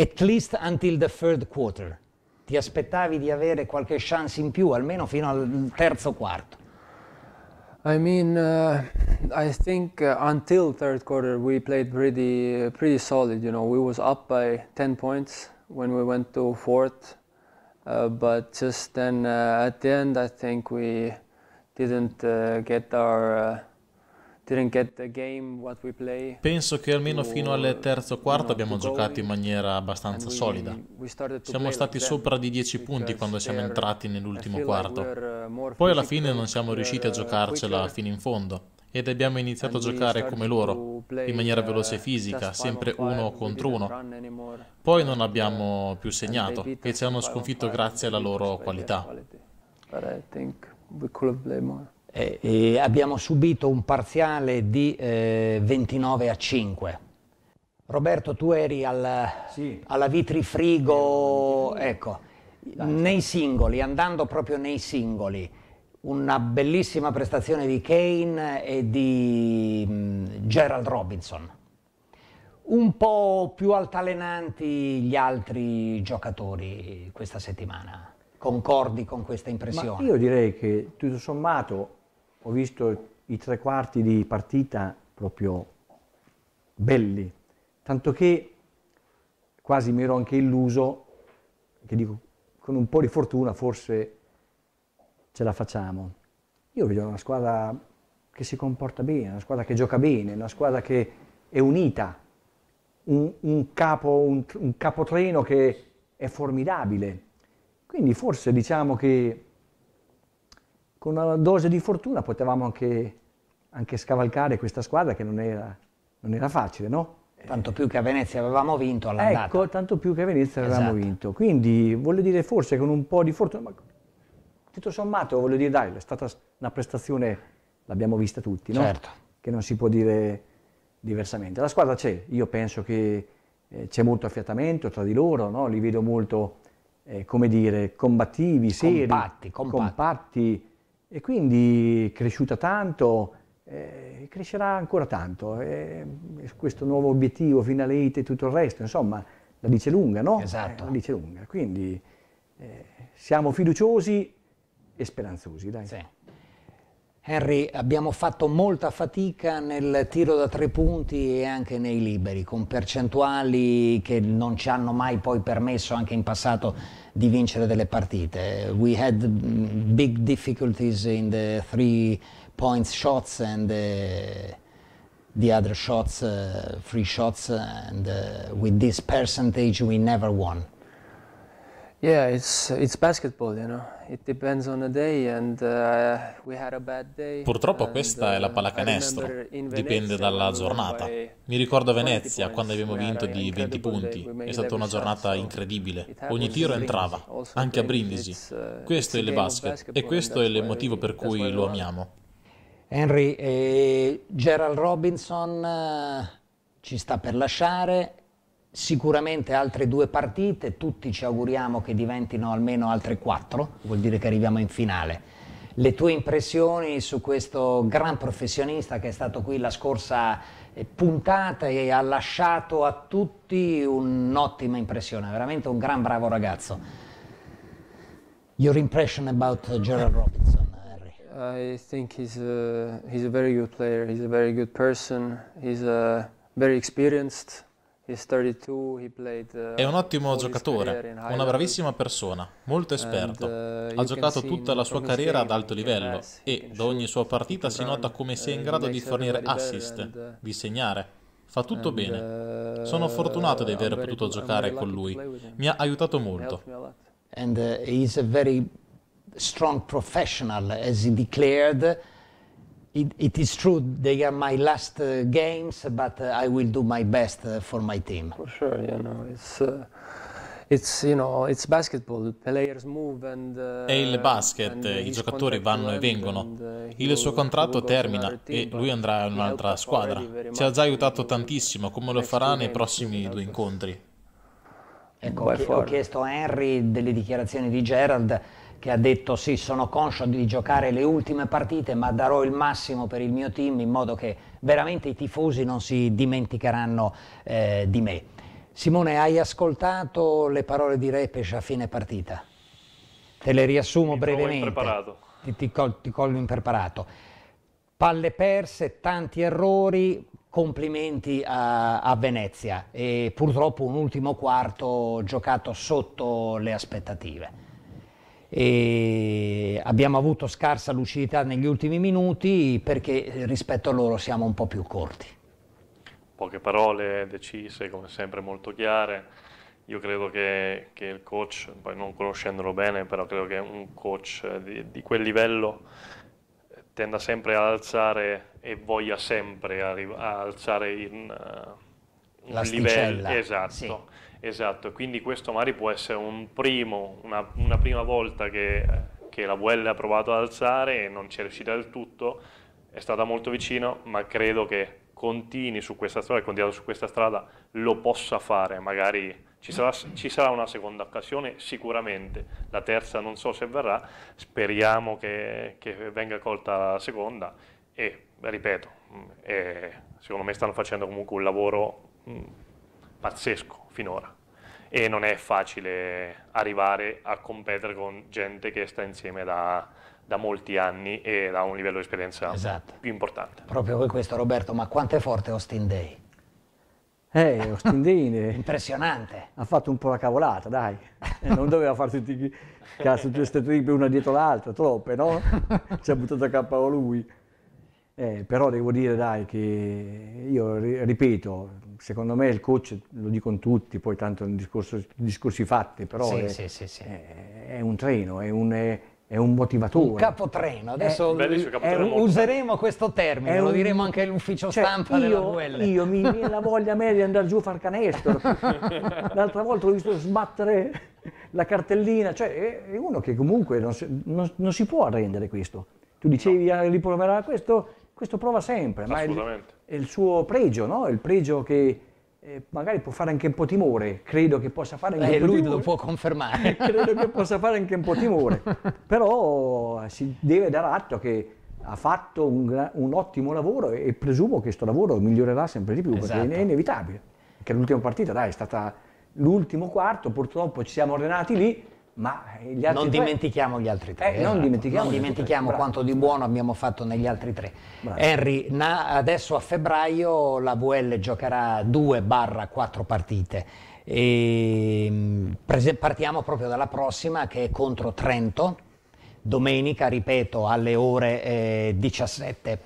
at least until the third quarter. Ti aspettavi di avere qualche chance in più, almeno fino al terzo quarto. I mean, uh, I think uh, until third quarter we played pretty uh, pretty solid. You know, we was up by 10 points when we went to fourth, uh, but just then uh, at the end, I think we didn't uh, get our Penso che almeno fino al terzo quarto abbiamo giocato in maniera abbastanza solida. Siamo stati sopra di 10 punti quando siamo entrati nell'ultimo quarto. Uh, Poi alla fine non siamo riusciti a uh, giocarcela fino in fondo ed abbiamo iniziato a giocare come loro, in maniera uh, veloce e fisica, sempre uno contro uno. Poi non abbiamo più segnato e ci hanno sconfitto grazie alla loro qualità. But I think we could have played more eh, abbiamo subito un parziale di eh, 29 a 5. Roberto, tu eri al, sì. alla vitrifrigo, ecco, nei singoli, andando proprio nei singoli, una bellissima prestazione di Kane e di mh, mm, Gerald Robinson. Un po' più altalenanti gli altri giocatori questa settimana. Concordi con questa impressione? Ma io direi che tutto sommato ho visto i tre quarti di partita proprio belli, tanto che quasi mi ero anche illuso che dico, con un po' di fortuna forse ce la facciamo. Io vedo una squadra che si comporta bene, una squadra che gioca bene, una squadra che è unita, un, un, capo, un, un capotreno che è formidabile. Quindi forse diciamo che con una dose di fortuna potevamo anche, anche scavalcare questa squadra che non era, non era facile, no? Tanto più che a Venezia avevamo vinto all'andata. Ecco, tanto più che a Venezia avevamo esatto. vinto. Quindi, voglio dire, forse con un po' di fortuna, ma tutto sommato, voglio dire, dai, è stata una prestazione, l'abbiamo vista tutti, no? Certo. Che non si può dire diversamente. La squadra c'è, io penso che eh, c'è molto affiatamento tra di loro, no? Li vedo molto, eh, come dire, combattivi, seri. Compatti, compatti. compatti e quindi è cresciuta tanto, eh, crescerà ancora tanto. Eh, questo nuovo obiettivo, finale IT e tutto il resto, insomma, la dice lunga, no? Esatto. Eh, la dice lunga. Quindi eh, siamo fiduciosi e speranzosi, dai. Sì. Henry, abbiamo fatto molta fatica nel tiro da tre punti e anche nei liberi, con percentuali che non ci hanno mai poi permesso anche in passato di vincere delle partite. We had mm, big difficulties in the three point shots and the, uh, the other shots, uh, free shots, and uh, with this percentage we never won. Yeah, it's, it's basketball, you know. It depends on the day and uh, we had a bad day. Purtroppo questa è la um, pallacanestro, dipende dalla giornata. Mi ricordo a Venezia quando abbiamo vinto di 20 punti, è stata una giornata incredibile. Ogni tiro entrava, anche a Brindisi. Uh, questo è il basket e questo è il motivo per cui lo amiamo. Henry, eh, Gerald Robinson eh, ci sta per lasciare, sicuramente altre due partite, tutti ci auguriamo che diventino almeno altre quattro, vuol dire che arriviamo in finale. Le tue impressioni su questo gran professionista che è stato qui la scorsa eh, puntata e ha lasciato a tutti un'ottima impressione, veramente un gran bravo ragazzo. Your impression about Gerald Robinson, Harry? I think he's a, he's a very good player, he's a very good person, he's a very experienced Uh, È un ottimo giocatore, una bravissima persona, molto esperto. Uh, ha giocato tutta la sua carriera ad alto livello e da ogni sua partita si nota come sia in uh, grado di fornire assist, di segnare. Fa tutto bene. Sono fortunato di aver potuto giocare con lui. Mi ha aiutato molto. And uh, he's a very strong professional, as he declared. It, it is true they are my last uh, games, but uh, I will do my best uh, for my team. For sure, you know, it's, uh, it's, you know, it's basketball. Players move and, È uh, il basket, uh, i giocatori vanno e vengono. Il suo contratto termina e lui andrà in un'altra squadra. Ci ha già aiutato tantissimo, come lo farà nei prossimi due incontri. Ecco, ho, ho chiesto a Henry delle dichiarazioni di Gerald che ha detto sì sono conscio di giocare le ultime partite ma darò il massimo per il mio team in modo che veramente i tifosi non si dimenticheranno eh, di me. Simone hai ascoltato le parole di Repes a fine partita? Te le riassumo ti brevemente. Ti, ti, col, ti collo impreparato. Palle perse, tanti errori, complimenti a, a, Venezia e purtroppo un ultimo quarto giocato sotto le aspettative e abbiamo avuto scarsa lucidità negli ultimi minuti perché rispetto a loro siamo un po' più corti. Poche parole decise, come sempre molto chiare. Io credo che, che il coach, poi non conoscendolo bene, però credo che un coach di, di quel livello tenda sempre ad alzare e voglia sempre a, a alzare in, uh, un livello esatto. Sì. Esatto, quindi questo magari può essere un primo, una, una prima volta che, che la VL ha provato ad alzare e non ci è riuscita del tutto, è stata molto vicino, ma credo che continui su questa strada, continuando su questa strada, lo possa fare, magari ci sarà, ci sarà, una seconda occasione sicuramente, la terza non so se verrà, speriamo che, che venga colta la seconda e ripeto, e secondo me stanno facendo comunque un lavoro mh, mm, pazzesco finora e non è facile arrivare a competere con gente che sta insieme da, da molti anni e ha un livello di esperienza esatto. più importante. Proprio per questo Roberto, ma quanto è forte Austin Day? Eh, Austin Day... Impressionante. Ha fatto un po' la cavolata, dai. Eh, non doveva fare tutti, cazzo, tutte queste trippe una dietro l'altra, troppe, no? Ci ha buttato a capo lui. Eh, però devo dire dai che io ripeto, secondo me il coach, lo dicono tutti, poi tanto è discorsi fatti, però sì, è, sì, sì, è, è, un treno, è un, è un, motivatore. Un capotreno, adesso eh, eh, capotreno un, eh, useremo questo termine, lo diremo anche all'ufficio cioè, stampa io, della Io mi viene la voglia a me di andare giù a far canestro, l'altra volta l'ho visto sbattere la cartellina, cioè è uno che comunque non si, non, non si può arrendere questo. Tu dicevi no. Ah, riproverà questo, questo prova sempre, ma è il, è il, suo pregio, no? il pregio che eh, magari può fare anche un po' timore, credo che possa fare anche eh, un po' timore. lui lo può confermare. credo che possa fare anche un po' timore, però eh, si deve dare atto che ha fatto un, un ottimo lavoro e, e presumo che questo lavoro migliorerà sempre di più, esatto. perché è esatto. inevitabile, che l'ultima partita dai, è stata l'ultimo quarto, purtroppo ci siamo allenati lì, ma eh, gli altri non tre... dimentichiamo gli altri tre. Eh, eh, non dimentichiamo, non dimentichiamo tre. quanto di buono abbiamo fatto negli altri tre. Bravo. Henry, adesso a febbraio la VL giocherà 2-4 partite. Ehm, e partiamo proprio dalla prossima che è contro Trento, domenica, ripeto, alle ore eh, 17.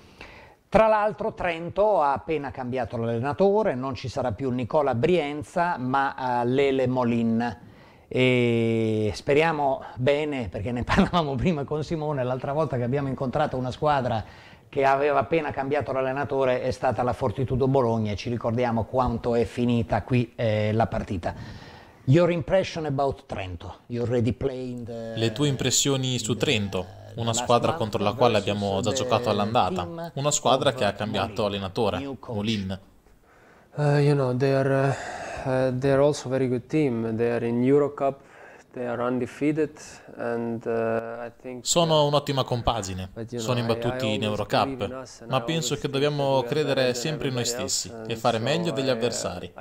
Tra l'altro Trento ha appena cambiato l'allenatore, non ci sarà più Nicola Brienza ma eh, Lele Molin e speriamo bene, perché ne parlavamo prima con Simone, l'altra volta che abbiamo incontrato una squadra che aveva appena cambiato l'allenatore è stata la Fortitudo Bologna e ci ricordiamo quanto è finita qui eh, la partita. Your impression about Trento. The, eh, Le tue impressioni su eh, Trento, una squadra contro la quale abbiamo già giocato all'andata, una squadra che ha cambiato allenatore, Molin. Uh, you know, they are, uh uh, they're also a very good team. They are in Eurocup, they are undefeated and uh, I think Sono uh, un'ottima compagine. you know, Sono imbattuti I, I in Eurocup, ma penso che dobbiamo credere sempre in noi stessi e fare so meglio degli uh, avversari.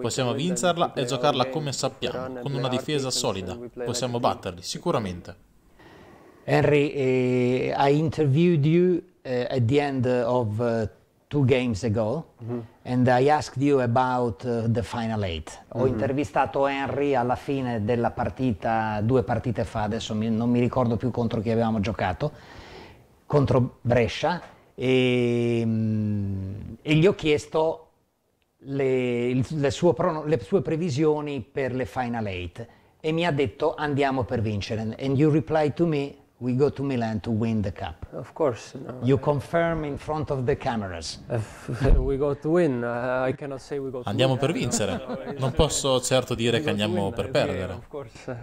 Possiamo vincerla e giocarla come sappiamo, con una difesa solida. Possiamo batterli sicuramente. Henry, eh, I interviewed you uh, at the end of uh, two games ago, mm-hmm. and I asked you about uh, the final eight. Ho mm-hmm. intervistato Henry alla fine della partita, due partite fa, adesso mi, non mi ricordo più contro chi avevamo giocato, contro Brescia, e, mm, e gli ho chiesto le, il, le, pro, le sue previsioni per le final eight e mi ha detto andiamo per vincere. And you replied to me we go to Milan to win the cup. Of course. No. You confirm in front of the cameras. we go to win. I cannot say we go to andiamo win. per vincere. Non posso certo dire we che andiamo per eh, perdere.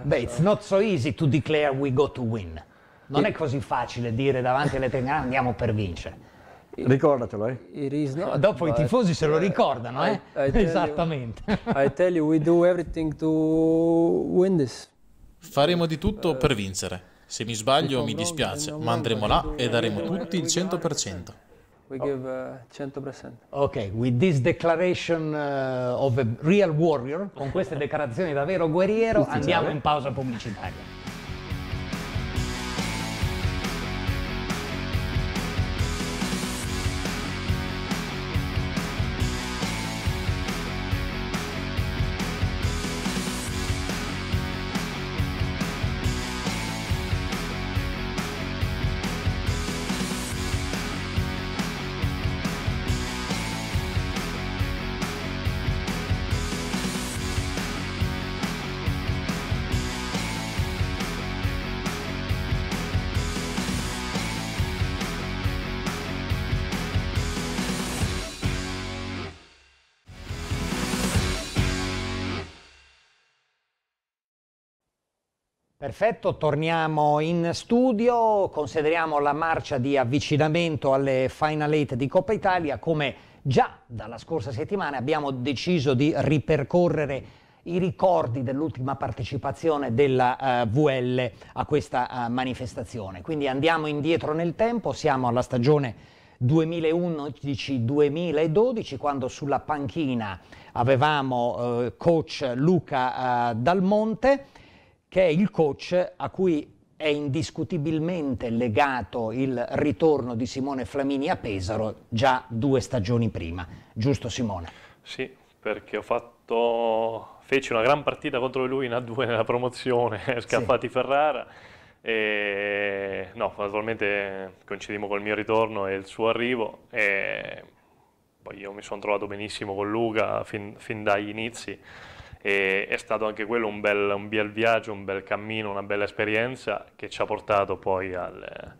Beh, it's not so easy to declare we go to win. Non è così facile dire davanti alle telecamere andiamo per vincere. Ricordatelo, eh. Not, Dopo i tifosi se lo ricordano, eh. I, I Esattamente. You, I tell you, we do everything to win this. Faremo di tutto per vincere. Se mi sbaglio mi dispiace, ma andremo là e daremo eh, tutti il 100%. We give uh, 100%. Uh, ok, with this declaration uh, of a real warrior, con queste dichiarazioni da vero guerriero, andiamo in pausa pubblicitaria. Perfetto, torniamo in studio, consideriamo la marcia di avvicinamento alle Final Eight di Coppa Italia come già dalla scorsa settimana abbiamo deciso di ripercorrere i ricordi dell'ultima partecipazione della uh, eh, VL a questa uh, manifestazione. Quindi andiamo indietro nel tempo, siamo alla stagione 2011-2012 quando sulla panchina avevamo uh, coach Luca Dalmonte che è il coach a cui è indiscutibilmente legato il ritorno di Simone Flamini a Pesaro già due stagioni prima, giusto Simone? Sì, perché ho fatto, feci una gran partita contro lui in A2 nella promozione, scappati sì. Ferrara, e no, naturalmente coincidimmo col mio ritorno e il suo arrivo, e poi io mi sono trovato benissimo con Luca fin, fin dagli inizi, e è stato anche quello un bel, un bel, viaggio, un bel cammino, una bella esperienza che ci ha portato poi al,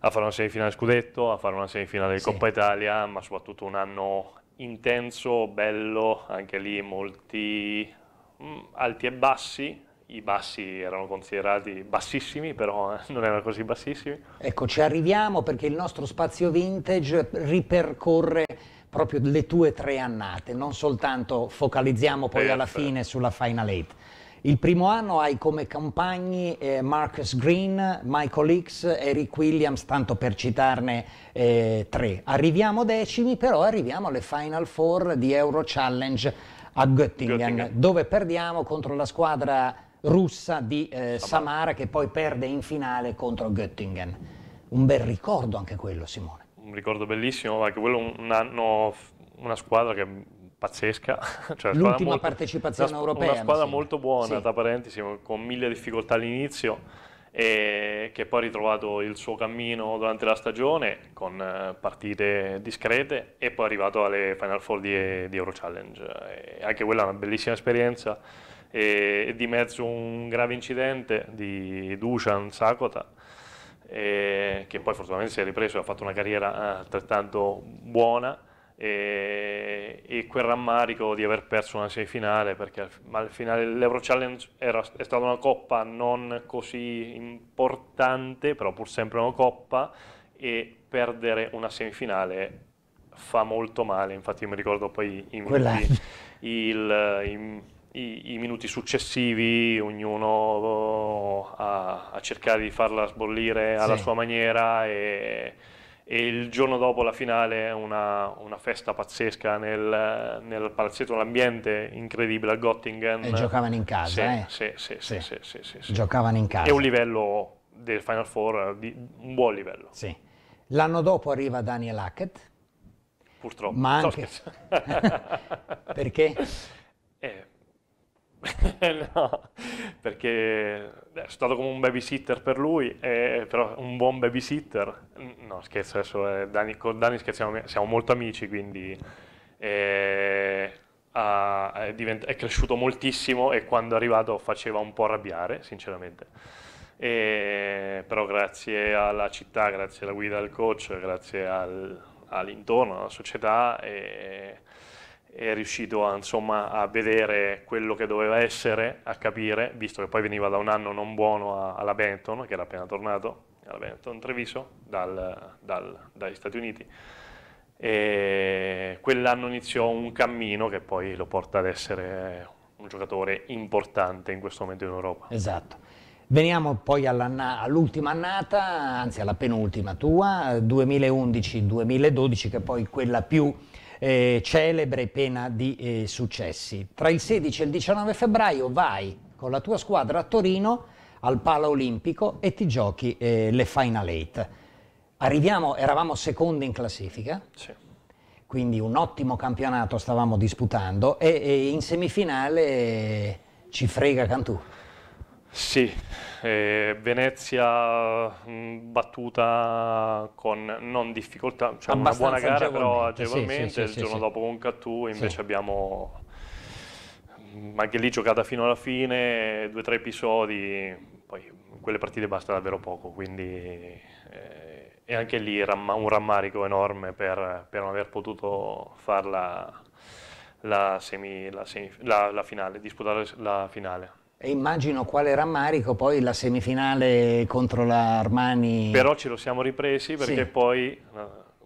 a fare una semifinale scudetto, a fare una semifinale di sì. Coppa Italia, ma soprattutto un anno intenso, bello, anche lì molti mh, mm, alti e bassi, i bassi erano considerati bassissimi, però eh, non erano così bassissimi. Ecco, ci arriviamo perché il nostro spazio vintage ripercorre proprio le tue tre annate, non soltanto focalizziamo poi alla fine sulla Final Eight. Il primo anno hai come compagni eh, Marcus Green, Michael Hicks, Eric Williams, tanto per citarne eh, tre. Arriviamo decimi, però arriviamo alle Final Four di Euro Challenge a Göttingen, Göttingen. dove perdiamo contro la squadra russa di eh, Samara che poi perde in finale contro Göttingen. Un bel ricordo anche quello, Simone un ricordo bellissimo, ma che quello un anno, una squadra che pazzesca. Cioè, L'ultima partecipazione una, europea. Una squadra molto buona, sì. tra parentesi, con mille difficoltà all'inizio e che poi ha ritrovato il suo cammino durante la stagione con eh, partite discrete e poi è arrivato alle Final Four di, di Euro Challenge. E anche quella è una bellissima esperienza e, e di mezzo un grave incidente di Dusan Sakota eh, che poi fortunatamente si è ripreso e ha fatto una carriera eh, altrettanto buona e, e quel rammarico di aver perso una semifinale perché al finale l'Euro Challenge era, è stata una coppa non così importante però pur sempre una coppa e perdere una semifinale fa molto male infatti io mi ricordo poi in, Quella... il, il i, i minuti successivi, ognuno eh, a, a, cercare di farla sbollire alla sì. sua maniera e, e, il giorno dopo la finale una, una festa pazzesca nel, nel palazzetto, l'ambiente incredibile a Göttingen. E giocavano in casa, sì, eh? Sì, sì, sì, sì, sì Giocavano in casa. E un livello del Final Four, di, un buon livello. L'anno dopo arriva Daniel Hackett. Purtroppo. Ma anche... perché? no, perché è stato come un babysitter per lui, eh, però un buon babysitter. No, scherzo, adesso eh, Dani, con Dani scherziamo, siamo molto amici, quindi eh, ha, è, è, cresciuto moltissimo e quando è arrivato faceva un po' arrabbiare, sinceramente. E, però grazie alla città, grazie alla guida del coach, grazie al, all'intorno, alla società... E, è riuscito a, insomma, a, vedere quello che doveva essere, a capire, visto che poi veniva da un anno non buono alla Benton, che era appena tornato, alla Benton Treviso, dal, dal, dagli Stati Uniti. E quell'anno iniziò un cammino che poi lo porta ad essere un giocatore importante in questo momento in Europa. Esatto. Veniamo poi all'ultima annata, anzi alla penultima tua, 2011-2012, che è poi quella più eh, celebre pena di eh, successi. Tra il 16 e il 19 febbraio vai con la tua squadra a Torino al Pala Olimpico e ti giochi eh, le Final Eight. Arriviamo, eravamo secondi in classifica, sì. quindi un ottimo campionato stavamo disputando e, e in semifinale ci frega Cantù. Sì, eh, Venezia mh, battuta con non difficoltà, cioè una buona gara però agevolmente, sì, sì, sì, il giorno dopo con Cattù invece abbiamo anche lì giocata fino alla fine, due o tre episodi, poi quelle partite basta davvero poco, quindi eh, e anche lì ramma, un rammarico enorme per, per non aver potuto farla la, semi, la, semi, la, la finale, disputare la finale. E immagino quale rammarico poi la semifinale contro l'Armani. Però ce lo siamo ripresi perché sì. poi eh,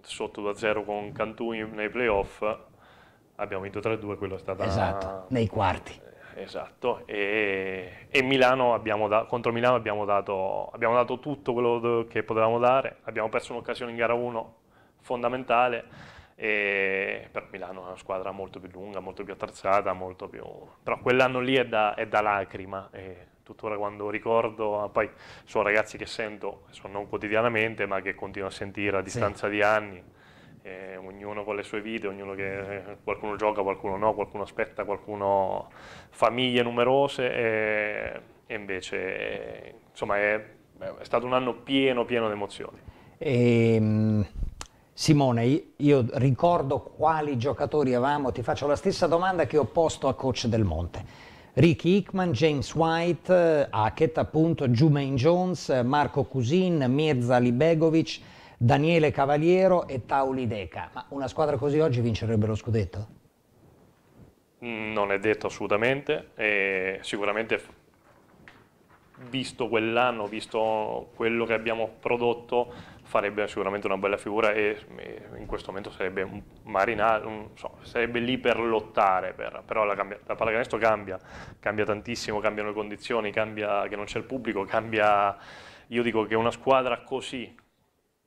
sotto 2-0 con Cantù nei playoff abbiamo vinto 3-2, quello è stato... Esatto, nei quarti. Eh, esatto, e, e Milano abbiamo da, contro Milano abbiamo dato, abbiamo dato tutto quello che potevamo dare, abbiamo perso un'occasione in gara 1 fondamentale e, però Milano è una squadra molto più lunga, molto più attrezzata, molto più... però quell'anno lì è da, è da lacrima e tuttora quando ricordo, poi sono ragazzi che sento, sono non quotidianamente ma che continuo a sentire a distanza sì. di anni, e ognuno con le sue vite, che, qualcuno gioca, qualcuno no, qualcuno aspetta, qualcuno famiglie numerose e, e invece insomma è, è, stato un anno pieno pieno di emozioni. E, ehm, Simone, io ricordo quali giocatori avevamo, ti faccio la stessa domanda che ho posto a coach Del Monte. Ricky Hickman, James White, eh, Hackett appunto, Jumain Jones, Marco Cusin, Mirza Libegovic, Daniele Cavaliero e Tauli Deca. Ma una squadra così oggi vincerebbe lo scudetto? Mm, non è detto assolutamente, e sicuramente visto quell'anno, visto quello che abbiamo prodotto, farebbe sicuramente una bella figura e, e in questo momento sarebbe, un marina, un, so, sarebbe lì per lottare, per, però la, cambia, la pallacanestro cambia, cambia tantissimo, cambiano le condizioni, cambia che non c'è il pubblico, cambia, io dico che una squadra così,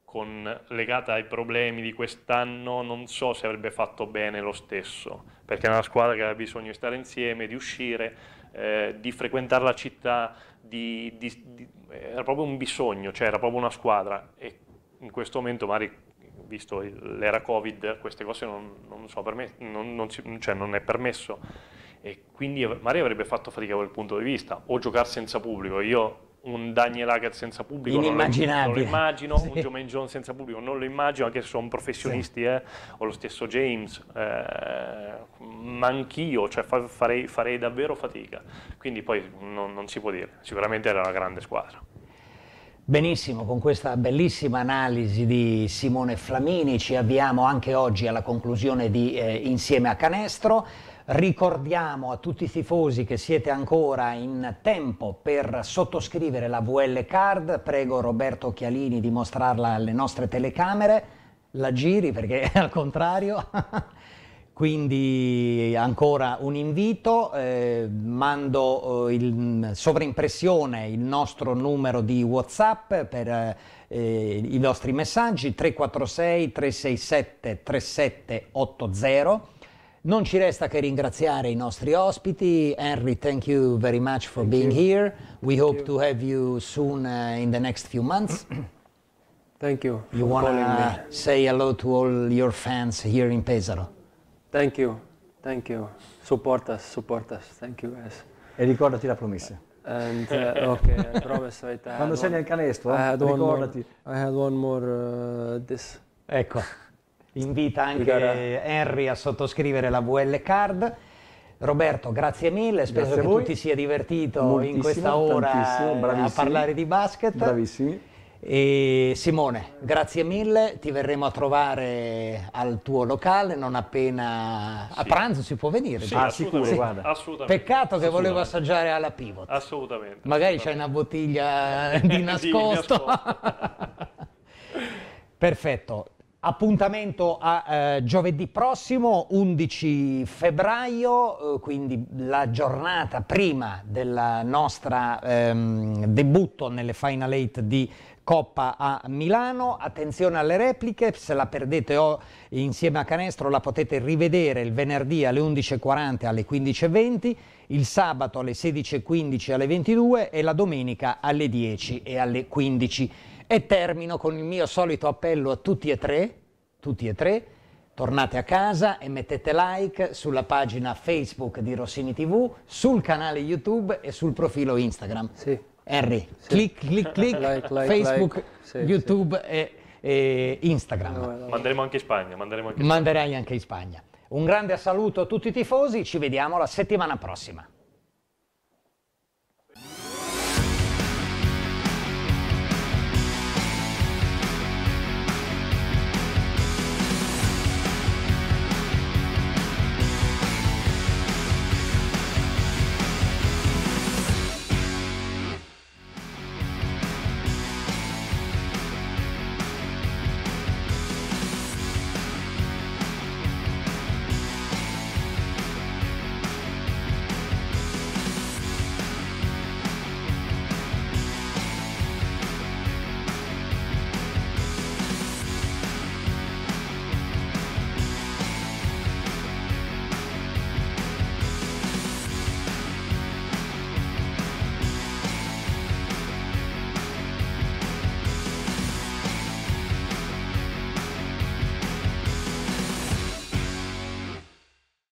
con, legata ai problemi di quest'anno, non so se avrebbe fatto bene lo stesso, perché è una squadra che aveva bisogno di stare insieme, di uscire, eh, di frequentare la città, di, di, di, era proprio un bisogno, cioè era proprio una squadra e in questo momento, magari visto l'era Covid, queste cose non, non, so, me, non, ci, cioè non, è permesso. E quindi magari avrebbe fatto fatica da quel punto di vista. O giocare senza pubblico. Io un Daniel Hackett senza pubblico non non lo immagino, sì. un Jomain Jones senza pubblico non lo immagino, anche se sono professionisti, sì. eh, o lo stesso James, eh, ma anch'io, cioè farei, farei, davvero fatica. Quindi poi non, non si può dire, sicuramente era una grande squadra. Benissimo, con questa bellissima analisi di Simone Flamini ci avviamo anche oggi alla conclusione di eh, Insieme a Canestro. Ricordiamo a tutti i tifosi che siete ancora in tempo per sottoscrivere la VL Card. Prego Roberto Chialini di mostrarla alle nostre telecamere. La giri perché al contrario. Quindi ancora un invito, eh, mando eh, in mm, sovraimpressione il nostro numero di Whatsapp per eh, i nostri messaggi 346 367 3780. Non ci resta che ringraziare i nostri ospiti. Henry, thank you very much for thank being you. here. We thank hope you. to have you soon uh, in the next few months. thank you. You want to say hello to all your fans here in Pesaro? Thank you, thank you. Support us, support us. Thank you guys. E ricordati la promessa. And uh, okay, I promise I Quando sei one, nel canestro, eh, ricordati. More, I had one more uh, this. Ecco. Invita anche Henry a sottoscrivere la VL card. Roberto, grazie mille, spero grazie che tu ti sia divertito Moltissimo, in questa ora a parlare di basket. Bravissimi. E Simone, grazie mille, ti verremo a trovare al tuo locale non appena sì. a pranzo si può venire. Sì, ah, assolutamente, sicuro, guarda. Assolutamente. Peccato che assolutamente. volevo assaggiare alla pivot. Assolutamente. Magari c'è una bottiglia di nascosto. Perfetto. Appuntamento a eh, giovedì prossimo, 11 febbraio, eh, quindi la giornata prima del nostro ehm, debutto nelle Final Eight di Coppa a Milano, attenzione alle repliche, se la perdete o insieme a Canestro la potete rivedere il venerdì alle 11.40 alle 15.20, il sabato alle 16.15 alle 22 e la domenica alle 10 e alle 15. E termino con il mio solito appello a tutti e tre, tutti e tre, tornate a casa e mettete like sulla pagina Facebook di Rossini TV, sul canale YouTube e sul profilo Instagram. Sì. Harry, sì. click, click, clic, like, like, Facebook, like. Sì, YouTube sì. E, e, Instagram. Manderemo anche in Spagna. Manderemo anche in Spagna. anche in Spagna. Un grande saluto a tutti i tifosi, ci vediamo la settimana prossima.